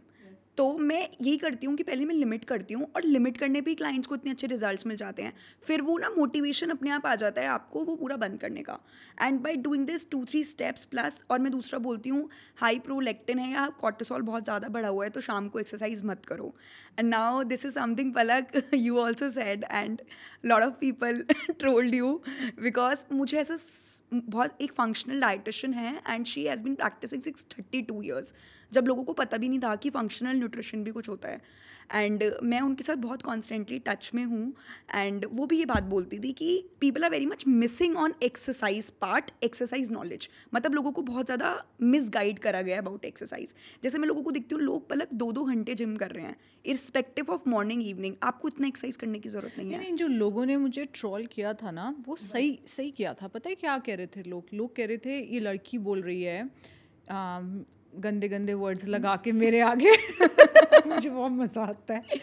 तो मैं यही करती हूँ कि पहले मैं लिमिट करती हूँ और लिमिट करने पर क्लाइंट्स को इतने अच्छे रिजल्ट मिल जाते हैं फिर वो ना मोटिवेशन अपने आप आ जाता है आपको वो पूरा बंद करने का and by doing this two three steps plus और मैं दूसरा बोलती हूँ हाई प्रोलेक्टिन है या कॉर्टिसॉल बहुत ज़्यादा बढ़ा हुआ है तो शाम को एक्सरसाइज मत करो and now this is something Palak you also said and lot of people trolled you because मुझे ऐसा बहुत एक फंक्शनल डाइटिशन है and she has been practising six thirty two years जब लोगों को पता भी नहीं था कि फंक्शनल न्यूट्रिशन भी कुछ होता है एंड मैं उनके साथ बहुत कॉन्स्टेंटली टच में हूँ एंड वो भी ये बात बोलती थी कि people are very much missing on exercise part exercise knowledge मतलब लोगों को बहुत ज़्यादा मिसगाइड करा गया अबाउट एक्सरसाइज जैसे मैं लोगों को देखती हूँ लोग पलक दो दो घंटे जिम कर रहे हैं इरस्पेक्टिव ऑफ मॉर्निंग इवनिंग आपको इतना एक्सरसाइज करने की ज़रूरत नहीं है नहीं जो लोगों ने मुझे ट्रॉल किया था ना वो सही सही किया था पता है क्या कह रहे थे लोग लोग कह रहे थे ये लड़की बोल रही है गंदे गंदे वर्ड्स लगा के मेरे आगे *laughs* मुझे बहुत मज़ा आता है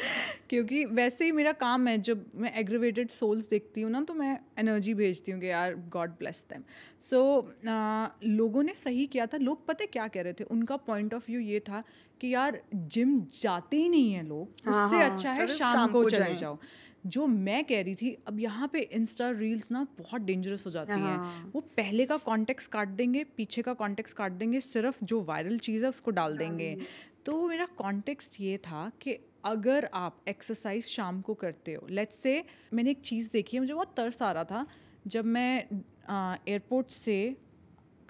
क्योंकि वैसे ही मेरा काम है जब मैं एग्रीवेटेड सोल्स देखती हूँ ना तो मैं एनर्जी भेजती हूँ कि यार गॉड ब्लेस दैम सो लोगों ने सही किया था लोग पता क्या कह रहे थे उनका पॉइंट ऑफ व्यू ये था कि यार जिम जाते ही नहीं है लोग हाँ, उससे हाँ, अच्छा है शाम, शाम को चले जाओ जो मैं कह रही थी अब यहाँ पे इंस्टा रील्स ना बहुत डेंजरस हो जाती हैं हाँ। वो पहले का कॉन्टेक्स काट देंगे पीछे का कॉन्टेक्स काट देंगे सिर्फ जो वायरल चीज़ है उसको डाल हाँ। देंगे तो मेरा कॉन्टेक्स ये था कि अगर आप एक्सरसाइज शाम को करते हो लेट्स से मैंने एक चीज़ देखी है मुझे बहुत तरस आ रहा था जब मैं एयरपोर्ट से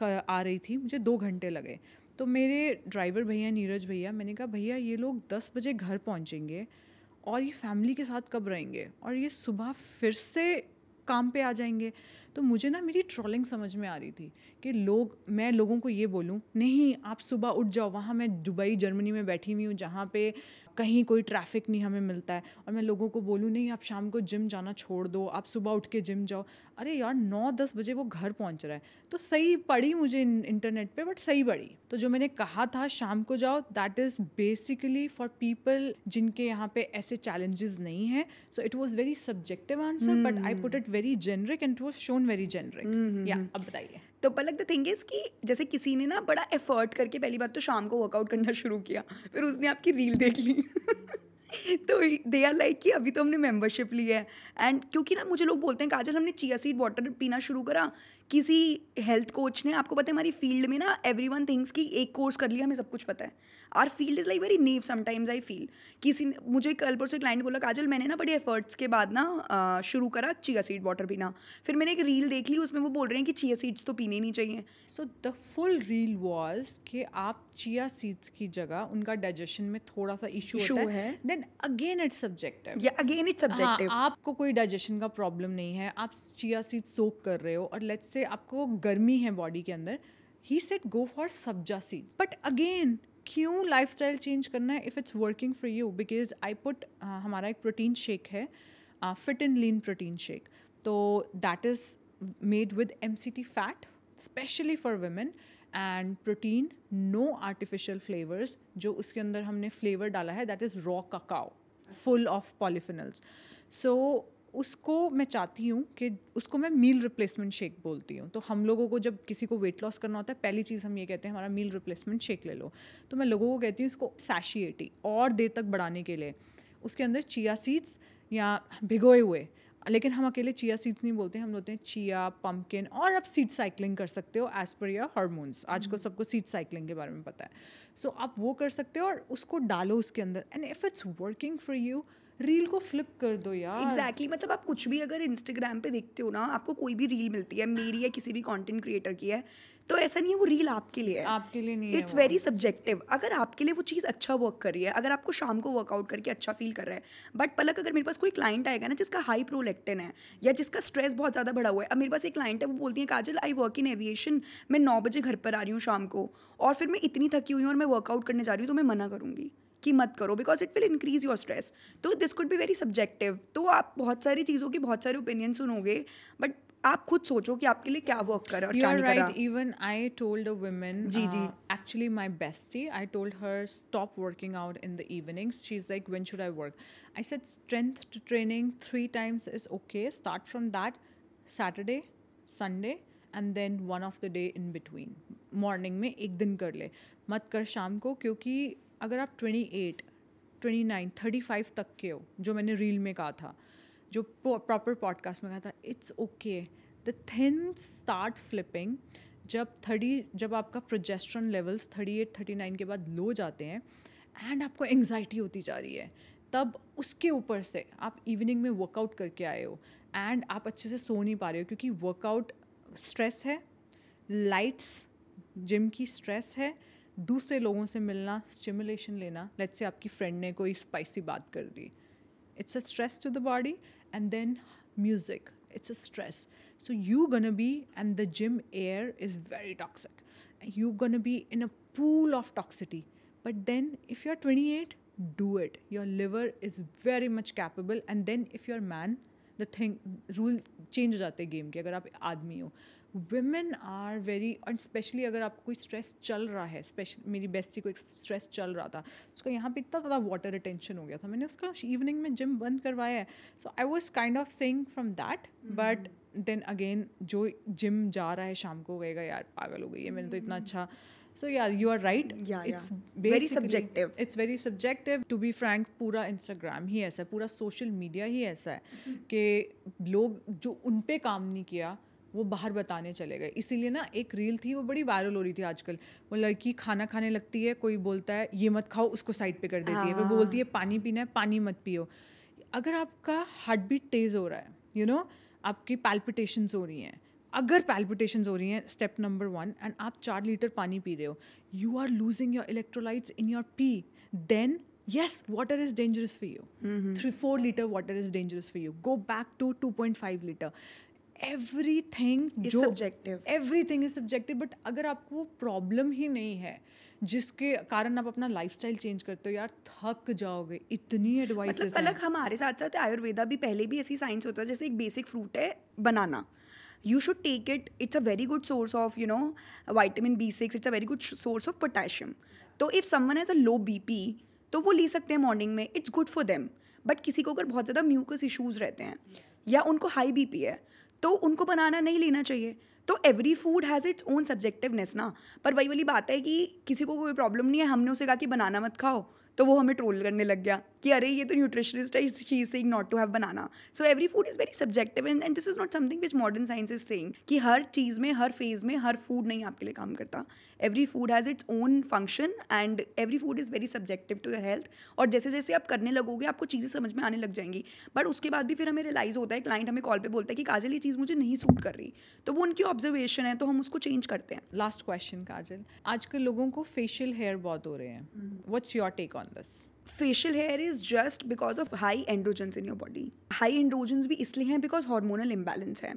आ रही थी मुझे दो घंटे लगे तो मेरे ड्राइवर भैया नीरज भैया मैंने कहा भैया ये लोग दस बजे घर पहुँचेंगे और ये फैमिली के साथ कब रहेंगे और ये सुबह फिर से काम पे आ जाएंगे तो मुझे ना मेरी ट्रोलिंग समझ में आ रही थी कि लोग मैं लोगों को ये बोलूँ नहीं आप सुबह उठ जाओ वहाँ मैं दुबई जर्मनी में बैठी हुई हूँ जहाँ पे कहीं कोई ट्रैफिक नहीं हमें मिलता है और मैं लोगों को बोलूँ नहीं आप शाम को जिम जाना छोड़ दो आप सुबह उठ के जिम जाओ अरे यार नौ दस बजे वो घर पहुँच रहा है तो सही पड़ी मुझे इंटरनेट पर बट सही पड़ी तो जो मैंने कहा था शाम को जाओ that is basically for people जिनके यहाँ पे ऐसे चैलेंजेस नहीं हैं so it was very subjective answer but I put it very generic and it was shown very generic या अब बताइए तो पलक द थिंग इज़ कि जैसे किसी ने ना बड़ा एफर्ट करके पहली बार तो शाम को वर्कआउट करना शुरू किया फिर उसने आपकी रील देख ली *laughs* तो दे आर लाइक कि अभी तो हमने मेंबरशिप ली है एंड क्योंकि ना मुझे लोग बोलते हैं काजल हमने चिया सीड वाटर पीना शुरू करा किसी हेल्थ कोच ने आपको पता है हमारी फील्ड में ना एवरी वन थिंग्स की एक कोर्स कर लिया हमें सब कुछ पता है our field is like very naive sometimes I feel किसी मुझे कल पर से क्लाइंट बोला काजल मैंने ना बड़ी एफर्ट्स के बाद ना शुरू करा चिया सीड वाटर पीना फिर मैंने एक रील देख ली उसमें वो बोल रहे हैं कि चिया सीड्स तो पीने नहीं चाहिए so the full reel was कि आप चिया सीड्स की जगह उनका डाइजेशन में थोड़ा सा इशू होता है then again it's subjective again it's subjective आपको कोई डाइजेशन का प्रॉब्लम नहीं है आप चिया सीड सोक कर रहे हो और लेट्स से आपको गर्मी है बॉडी के अंदर ही set go for sabja seed but again क्यों लाइफ स्टाइल चेंज करना है if it's working for you because I put हमारा एक प्रोटीन शेक है fit and lean protein shake तो that is made with M C T fat specially for women and protein no artificial flavours जो उसके अंदर हमने flavour डाला है that is raw cacao full of polyphenols so उसको मैं चाहती हूँ कि उसको मैं मील रिप्लेसमेंट शेक बोलती हूँ तो हम लोगों को जब किसी को वेट लॉस करना होता है पहली चीज़ हम ये कहते हैं हमारा मील रिप्लेसमेंट शेक ले लो तो मैं लोगों को कहती हूँ इसको सैशिएटी और देर तक बढ़ाने के लिए उसके अंदर चिया सीड्स या भिगोए हुए लेकिन हम अकेले चिया सीड्स नहीं बोलते हम बोलते हैं चिया पम्पकिन और आप सीड साइकिलिंग कर सकते हो एज पर योर हार्मोन्स आजकल हम्म। सबको सीड साइकिलिंग के बारे में पता है सो so, आप वो कर सकते हो और उसको डालो उसके अंदर and if it's working for you reel को फ्लिप कर दो यार एग्जैक्टली exactly, मतलब आप कुछ भी अगर इंस्टाग्राम पे देखते हो ना आपको कोई भी रील मिलती है मेरी है किसी भी कंटेंट क्रिएटर की है तो ऐसा नहीं है वो रील आपके लिए है आपके लिए नहीं इट्स वेरी सब्जेक्टिव अगर आपके लिए वो चीज़ अच्छा वर्क कर रही है अगर आपको शाम को वर्कआउट करके अच्छा फील कर रहा है बट पलक अगर मेरे पास कोई क्लाइंट आएगा ना जिसका हाई प्रोलेक्टिन है या जिसका स्ट्रेस बहुत ज़्यादा बढ़ा हुआ है अब मेरे पास एक क्लाइंट है वो बोलती है काजल आई वर्क इन एविएशन मैं नौ बजे घर पर आ रही हूँ शाम को और फिर मैं इतनी थकी हुई हूँ और मैं वर्कआउट करने जा रही हूँ तो मैं मना करूँगी कि मत करो because it will increase your stress तो this could be very subjective तो आप बहुत सारी चीज़ों की बहुत सारे ओपिनियन सुनोगे बट आप खुद सोचो कि आपके लिए क्या वर्क करा you are right even I told a women जी जी actually my bestie I told her stop working out in the evenings she is like when should I work I set strength training three times is okay start from that Saturday Sunday and then one of the day in between morning में एक दिन कर ले मत कर शाम को क्योंकि अगर आप 28, 29, 35 तक के हो जो मैंने रील में कहा था जो प्रॉपर पॉडकास्ट में कहा था it's okay the thing start flipping जब थर्टी जब आपका progesterone levels thirty eight thirty nine के बाद लो जाते हैं एंड आपको एंग्जाइटी होती जा रही है तब उसके ऊपर से आप इवनिंग में वर्कआउट करके आए हो एंड आप अच्छे से सो नहीं पा रहे हो क्योंकि वर्कआउट स्ट्रेस है लाइट्स जिम की स्ट्रेस है दूसरे लोगों से मिलना स्टिमुलेशन लेना लेट्स से आपकी फ्रेंड ने कोई स्पाइसी बात कर दी it's a stress to the body and then music it's a stress so you gonna be and the gym air is very toxic you gonna be in a pool of toxicity but then if you are twenty eight do it your liver is very much capable and then if you are man the thing rule change हो जाते हैं game के अगर आप आदमी हो women are very and specially अगर आपको कोई स्ट्रेस चल रहा है स्पेशल मेरी बेस्टी को एक स्ट्रेस चल रहा था उसका यहाँ पे इतना ज़्यादा वाटर अटेंशन हो गया था मैंने उसका इवनिंग में जिम बंद करवाया है so I was kind of saying from that but then again जो जिम जा रहा है शाम को गएगा यार पागल हो गई है मैंने तो इतना हम्म। अच्छा सो यार you are right it's very subjective it's very subjective to be frank पूरा इंस्टाग्राम ही ऐसा है पूरा सोशल मीडिया ही ऐसा है हम्म। कि लोग जो उन पर काम नहीं किया वो बाहर बताने चले गए इसीलिए ना एक रील थी वो बड़ी वायरल हो रही थी आजकल वो लड़की खाना खाने लगती है कोई बोलता है ये मत खाओ उसको साइड पे कर देती है वो बोलती है पानी पीना है पानी मत पियो अगर आपका हार्ट बीट तेज़ हो रहा है यू नो आपकी पैल्पिटेशंस हो रही हैं अगर पैल्पिटेशंस हो रही हैं स्टेप नंबर वन एंड आप चार लीटर पानी पी रहे हो you are losing your electrolytes in your pee then yes water is dangerous for you mm-hmm. Litre water liter water is dangerous for you go back to five liter everything subjective everything is subjective but अगर आपको वो problem ही नहीं है जिसके कारण आप अपना life lifestyle change करते हो यार थक जाओगे इतनी एडवाइस मतलब अलग हमारे साथ साथ आयुर्वेदा भी पहले भी ऐसी साइंस होता है जैसे एक बेसिक फ्रूट है banana you should take it it's a very good source of you know vitamin B six it's a very good source of potassium तो if someone has a low B P तो वो ले सकते हैं morning में it's good for them but किसी को अगर बहुत ज़्यादा म्यूकस इशूज़ रहते हैं या उनको हाई बी पी है तो उनको बनाना नहीं लेना चाहिए तो every food has its own subjectiveness ना पर वही वाली बात है कि किसी को कोई प्रॉब्लम नहीं है हमने उसे कहा कि बनाना मत खाओ तो वो हमें ट्रोल करने लग गया कि अरे ये तो न्यूट्रिशनिस्ट है she is saying not to have banana so every food is very subjective and and this is not something which modern science is saying कि हर चीज़ में हर फेज़ में हर फूड नहीं आपके लिए काम करता every food has its own function and every food is very subjective to your health और जैसे जैसे आप करने लगोगे आपको चीज़ें समझ में आने लग जाएंगी बट उसके बाद भी फिर हमें रियलाइज़ होता है क्लाइंट हमें कॉल पर बोलता है कि काजल ये चीज़ मुझे नहीं सूट कर रही तो वो उनकी ऑब्जर्वेशन है तो हम उसको चेंज करते हैं लास्ट क्वेश्चन काजल आजकल लोगों को फेशियल हेयर बहुत हो रहे हैं what's your take on this facial hair is just because of high androgens in your body high androgens भी इसलिए हैं बिकॉज हार्मोनल इम्बेलेंस है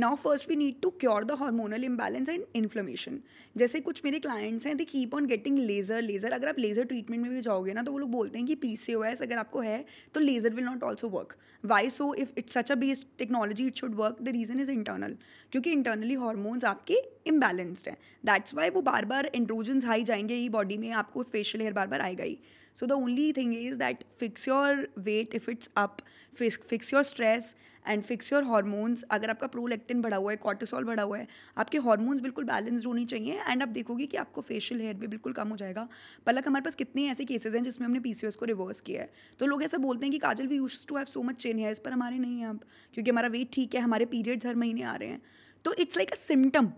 now first we need to cure the hormonal imbalance and inflammation जैसे कुछ मेरे clients हैं they keep on getting laser laser अगर आप लेजर ट्रीटमेंट में भी जाओगे ना तो वो लोग बोलते हैं कि पी सी ओ एस अगर आपको है तो laser will not also work why so if it's such a based technology it should work the reason is internal क्योंकि इंटरनली हॉर्मोन्स आपके इम्बैलेंस्ड हैं दैट्स वाई वो बार बार एंड्रोजन्स हाई जाएंगे ही बॉडी में आपको फेशियल हेयर बार बार आएगा ही so the only thing is that fix your weight if it's up fix your stress and fix your hormones अगर आपका प्रोलेक्टिन बढ़ा हुआ है कॉर्टिसोल बढ़ा हुआ है आपके हॉर्मोन्स बिल्कुल बैलेंस्ड होनी चाहिए एंड आप देखोगे कि आपको फेशियल हेयर भी बिल्कुल कम हो जाएगा पलक हमारे पास कितने ऐसे केसेज हैं जिसमें हमने पी को रिवर्स किया है तो लोग ऐसा बोलते हैं कि Kajal we use to have so much chin hairs पर हमारे नहीं हैं आप क्योंकि हमारा वेट ठीक है हमारे पीरियड्स हर महीने आ रहे हैं तो it's like a symptom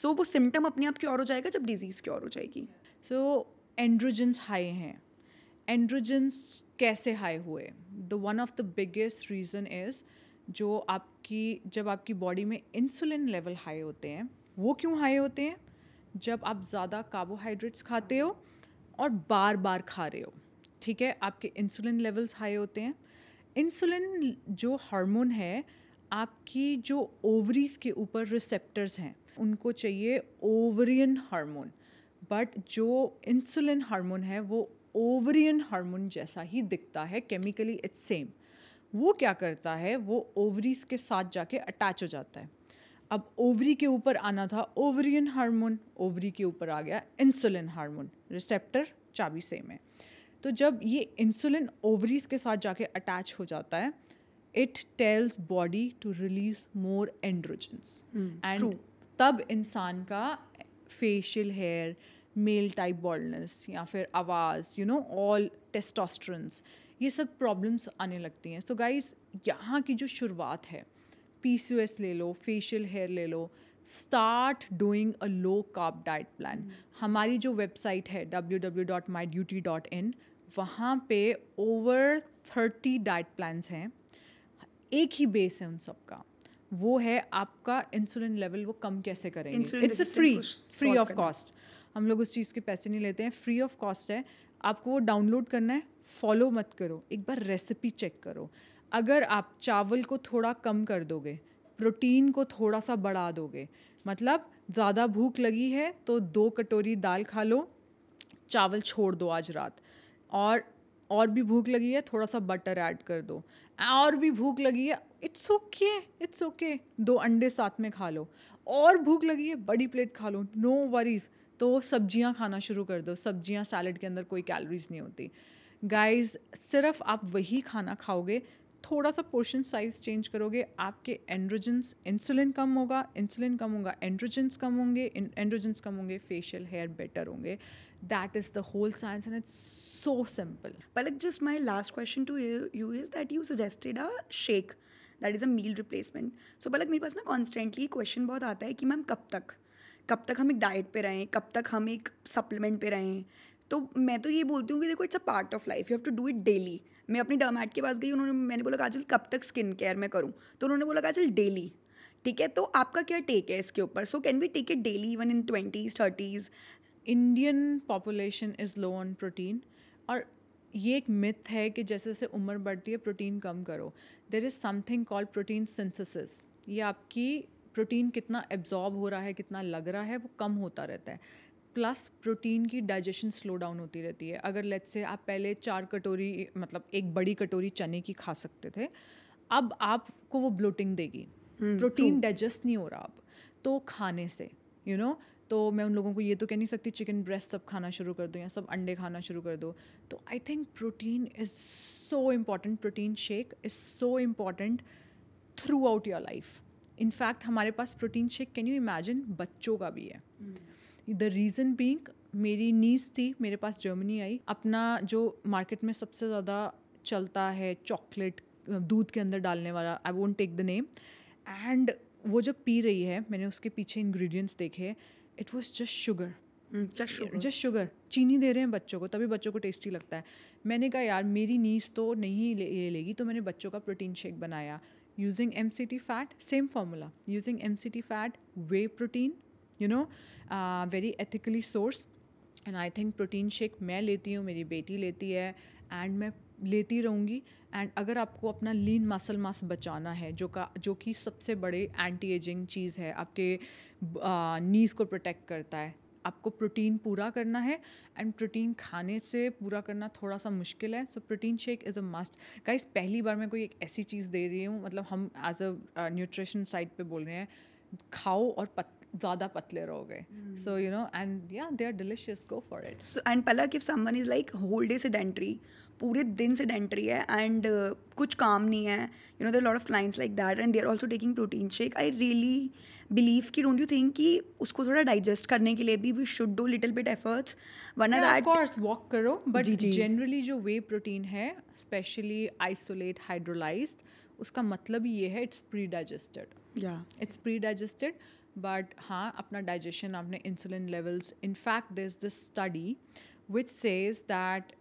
so वो सिम्टम अपने आप क्योर हो जाएगा जब डिजीज़ क्योर हो जाएगी सो एंड्रोजन्स हाई हैं एंड्रोजन्स कैसे हाई हुए the one of the biggest reason is जो आपकी जब आपकी बॉडी में इंसुलिन लेवल हाई होते हैं वो क्यों हाई होते हैं जब आप ज़्यादा कार्बोहाइड्रेट्स खाते हो और बार बार खा रहे हो ठीक है आपके इंसुलिन लेवल्स हाई होते हैं इंसुलिन जो हार्मोन है आपकी जो ओवरीज के ऊपर रिसेप्टर्स हैं उनको चाहिए ओवरियन हार्मोन बट जो इंसुलिन हार्मोन है वो ओवरियन हार्मोन जैसा ही दिखता है केमिकली इट्स सेम वो क्या करता है वो ओवरीज के साथ जाके अटैच हो जाता है अब ओवरी के ऊपर आना था ओवरियन हार्मोन ओवरी के ऊपर आ गया इंसुलिन हार्मोन रिसेप्टर चाबी से में तो जब ये इंसुलिन ओवरीज के साथ जाके अटैच हो जाता है it tells body to release more androgens and तब इंसान का facial hair male type baldness या फिर आवाज़ यू नो ऑल टेस्टोस्ट्रंस ये सब प्रॉब्लम्स आने लगती हैं सो गाइस यहाँ की जो शुरुआत है पी ले लो फेशियल हेयर ले लो start doing a low carb diet plan हमारी जो वेबसाइट है W W dot my duty dot in वहाँ पे ओवर थर्टी डाइट प्लान्स हैं एक ही बेस है उन सबका वो है आपका इंसुलिन लेवल वो कम कैसे करेंगे it's free free of cost हम लोग उस चीज़ के पैसे नहीं लेते हैं फ्री ऑफ कॉस्ट है आपको वो डाउनलोड करना है फॉलो मत करो एक बार रेसिपी चेक करो अगर आप चावल को थोड़ा कम कर दोगे प्रोटीन को थोड़ा सा बढ़ा दोगे मतलब ज़्यादा भूख लगी है तो दो कटोरी दाल खा लो चावल छोड़ दो आज रात और और भी भूख लगी है थोड़ा सा बटर ऐड कर दो और भी भूख लगी है इट्स ओके इट्स ओके दो अंडे साथ में खा लो और भूख लगी है बड़ी प्लेट खा लो नो वरीज़ तो सब्जियां खाना शुरू कर दो सब्जियां सैलड के अंदर कोई कैलोरीज नहीं होती गाइस सिर्फ आप वही खाना खाओगे थोड़ा सा पोर्शन साइज चेंज करोगे आपके एंड्रोजन्स इंसुलिन कम होगा इंसुलिन कम होगा एंड्रोजन्स कम होंगे एंड्रोजन्स कम होंगे फेशियल हेयर बेटर होंगे that is the whole science and it's so simple Palak just my last question to you is that you suggested a shake that is a meal replacement so Palak मेरे पास ना constantly question बहुत आता है कि ma'am कब तक कब तक हम एक डाइट पे रहें कब तक हम एक सप्लीमेंट पे रहें तो मैं तो ये बोलती हूँ कि देखो it's a part of life you have to do it daily मैं अपनी डर्मैट के पास गई उन्होंने मैंने बोला काजल कब तक स्किन केयर में करूँ तो उन्होंने बोला काजल डेली ठीक है तो आपका क्या टेक है इसके ऊपर so can we take it daily even in twenties thirties Indian population is low on protein और ये एक मिथ है कि जैसे जैसे उम्र बढ़ती है प्रोटीन कम करो there is something call protein synthesis ये आपकी प्रोटीन कितना एब्जॉर्ब हो रहा है कितना लग रहा है वो कम होता रहता है प्लस प्रोटीन की डाइजेशन स्लो डाउन होती रहती है अगर लेट से आप पहले चार कटोरी मतलब एक बड़ी कटोरी चने की खा सकते थे अब आपको वो ब्लोटिंग देगी हम्म, प्रोटीन डाइजेस्ट नहीं हो रहा अब तो खाने से यू you नो know? तो मैं उन लोगों को ये तो कह नहीं सकती चिकन ब्रेस्ट सब खाना शुरू कर दो या सब अंडे खाना शुरू कर दो तो I think protein is so important protein shake is so important throughout your life in fact हमारे पास protein shake can you imagine बच्चों का भी है hmm. द रीज़न बींग मेरी नीस थी मेरे पास जर्मनी आई अपना जो मार्केट में सबसे ज़्यादा चलता है चॉकलेट दूध के अंदर डालने वाला I won't take the name and वो जब पी रही है मैंने उसके पीछे इंग्रेडिएंट्स देखे it was just sugar just sugar चीनी दे रहे हैं बच्चों को तभी बच्चों को टेस्टी लगता है मैंने कहा यार मेरी नीस तो नहीं ले, ले लेगी तो मैंने बच्चों का प्रोटीन शेक बनाया using M C T fat same formula using M C T fat whey protein you know very ethically source and I think protein shake मैं लेती हूँ मेरी बेटी लेती है एंड मैं लेती रहूँगी एंड अगर आपको अपना लीन मसल मास बचाना है जो का जो कि सबसे बड़े एंटी एजिंग चीज़ है आपके नीज़ को प्रोटेक्ट करता है आपको प्रोटीन पूरा करना है एंड प्रोटीन खाने से पूरा करना थोड़ा सा मुश्किल है so protein shake is a must guys पहली बार मैं कोई एक ऐसी चीज़ दे रही हूँ मतलब हम एज अ न्यूट्रिशन साइट पे बोल रहे हैं खाओ और पत ज़्यादा पतले रहोगे सो यू नो एंड या they are delicious go for it and Palak if someone is like whole day sedentary पूरे दिन सेडेंट्री है एंड uh, कुछ काम नहीं है you know there lot of clients like that and they are also taking protein shake I really believe की don't you think कि उसको थोड़ा डाइजेस्ट करने के लिए भी we should do little bit efforts one or that course walk करो but generally जो वे प्रोटीन है स्पेशली आइसोलेट हाइड्रोलाइज उसका मतलब ये है इट्स प्री डाइजेस्टेड या इट्स प्री डाइजेस्टेड बट हाँ अपना डाइजेशन अपने insulin levels in fact this this study which says that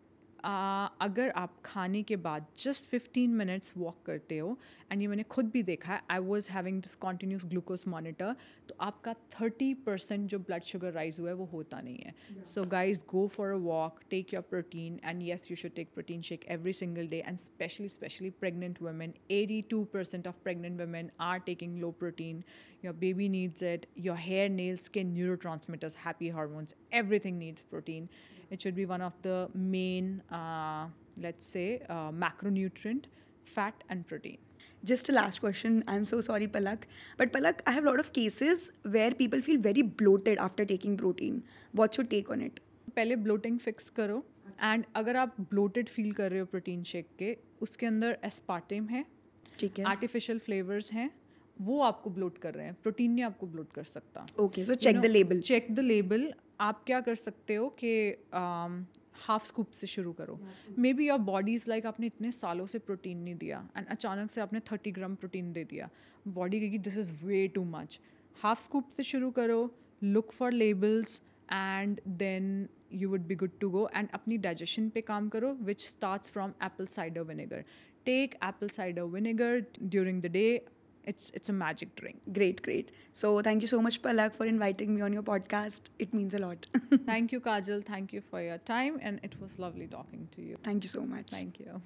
अगर आप खाने के बाद जस्ट फिफ्टीन मिनट्स वॉक करते हो एंड ये मैंने खुद भी देखा है I was having this continuous glucose monitor तो आपका थर्टी परसेंट जो ब्लड शुगर राइज हुआ है वो होता नहीं है so guys go for a walk take your protein and yes you should take protein shake every single day and specially specially pregnant women eighty two percent of pregnant women are taking low protein your baby needs it your hair nails के neuro transmitters happy every everything needs protein It should be one of the main, uh, let's say, uh, macronutrient, fat and protein. Just a last question. I'm so sorry, Palak. But Palak, I have a lot of cases where people feel very bloated after taking protein. What's your take on it? pehle bloating fix karo and अगर आप bloated feel कर रहे हो protein shake के उसके अंदर aspartame है ठीक है आर्टिफिशियल फ्लेवर्स हैं वो आपको ब्लोट कर रहे हैं प्रोटीन नहीं आपको ब्लोट कर सकता okay so check the label check the label आप क्या कर सकते हो कि हाफ um, स्कूप से शुरू करो maybe your bodies like आपने इतने सालों से प्रोटीन नहीं दिया एंड अचानक से आपने थर्टी ग्राम प्रोटीन दे दिया बॉडी कहेगी this is way too much half scoop से शुरू करो look for labels and then you would be good to go and अपनी डाइजेशन पे काम करो which start from apple cider vinegar take apple cider vinegar during the day it's it's a magic drink. Great, great. So thank you so much, Palak, for inviting me on your podcast. It means a lot. *laughs* thank you, Kajal. Thank you for your time, and it was lovely talking to you. Thank you so much. Thank you.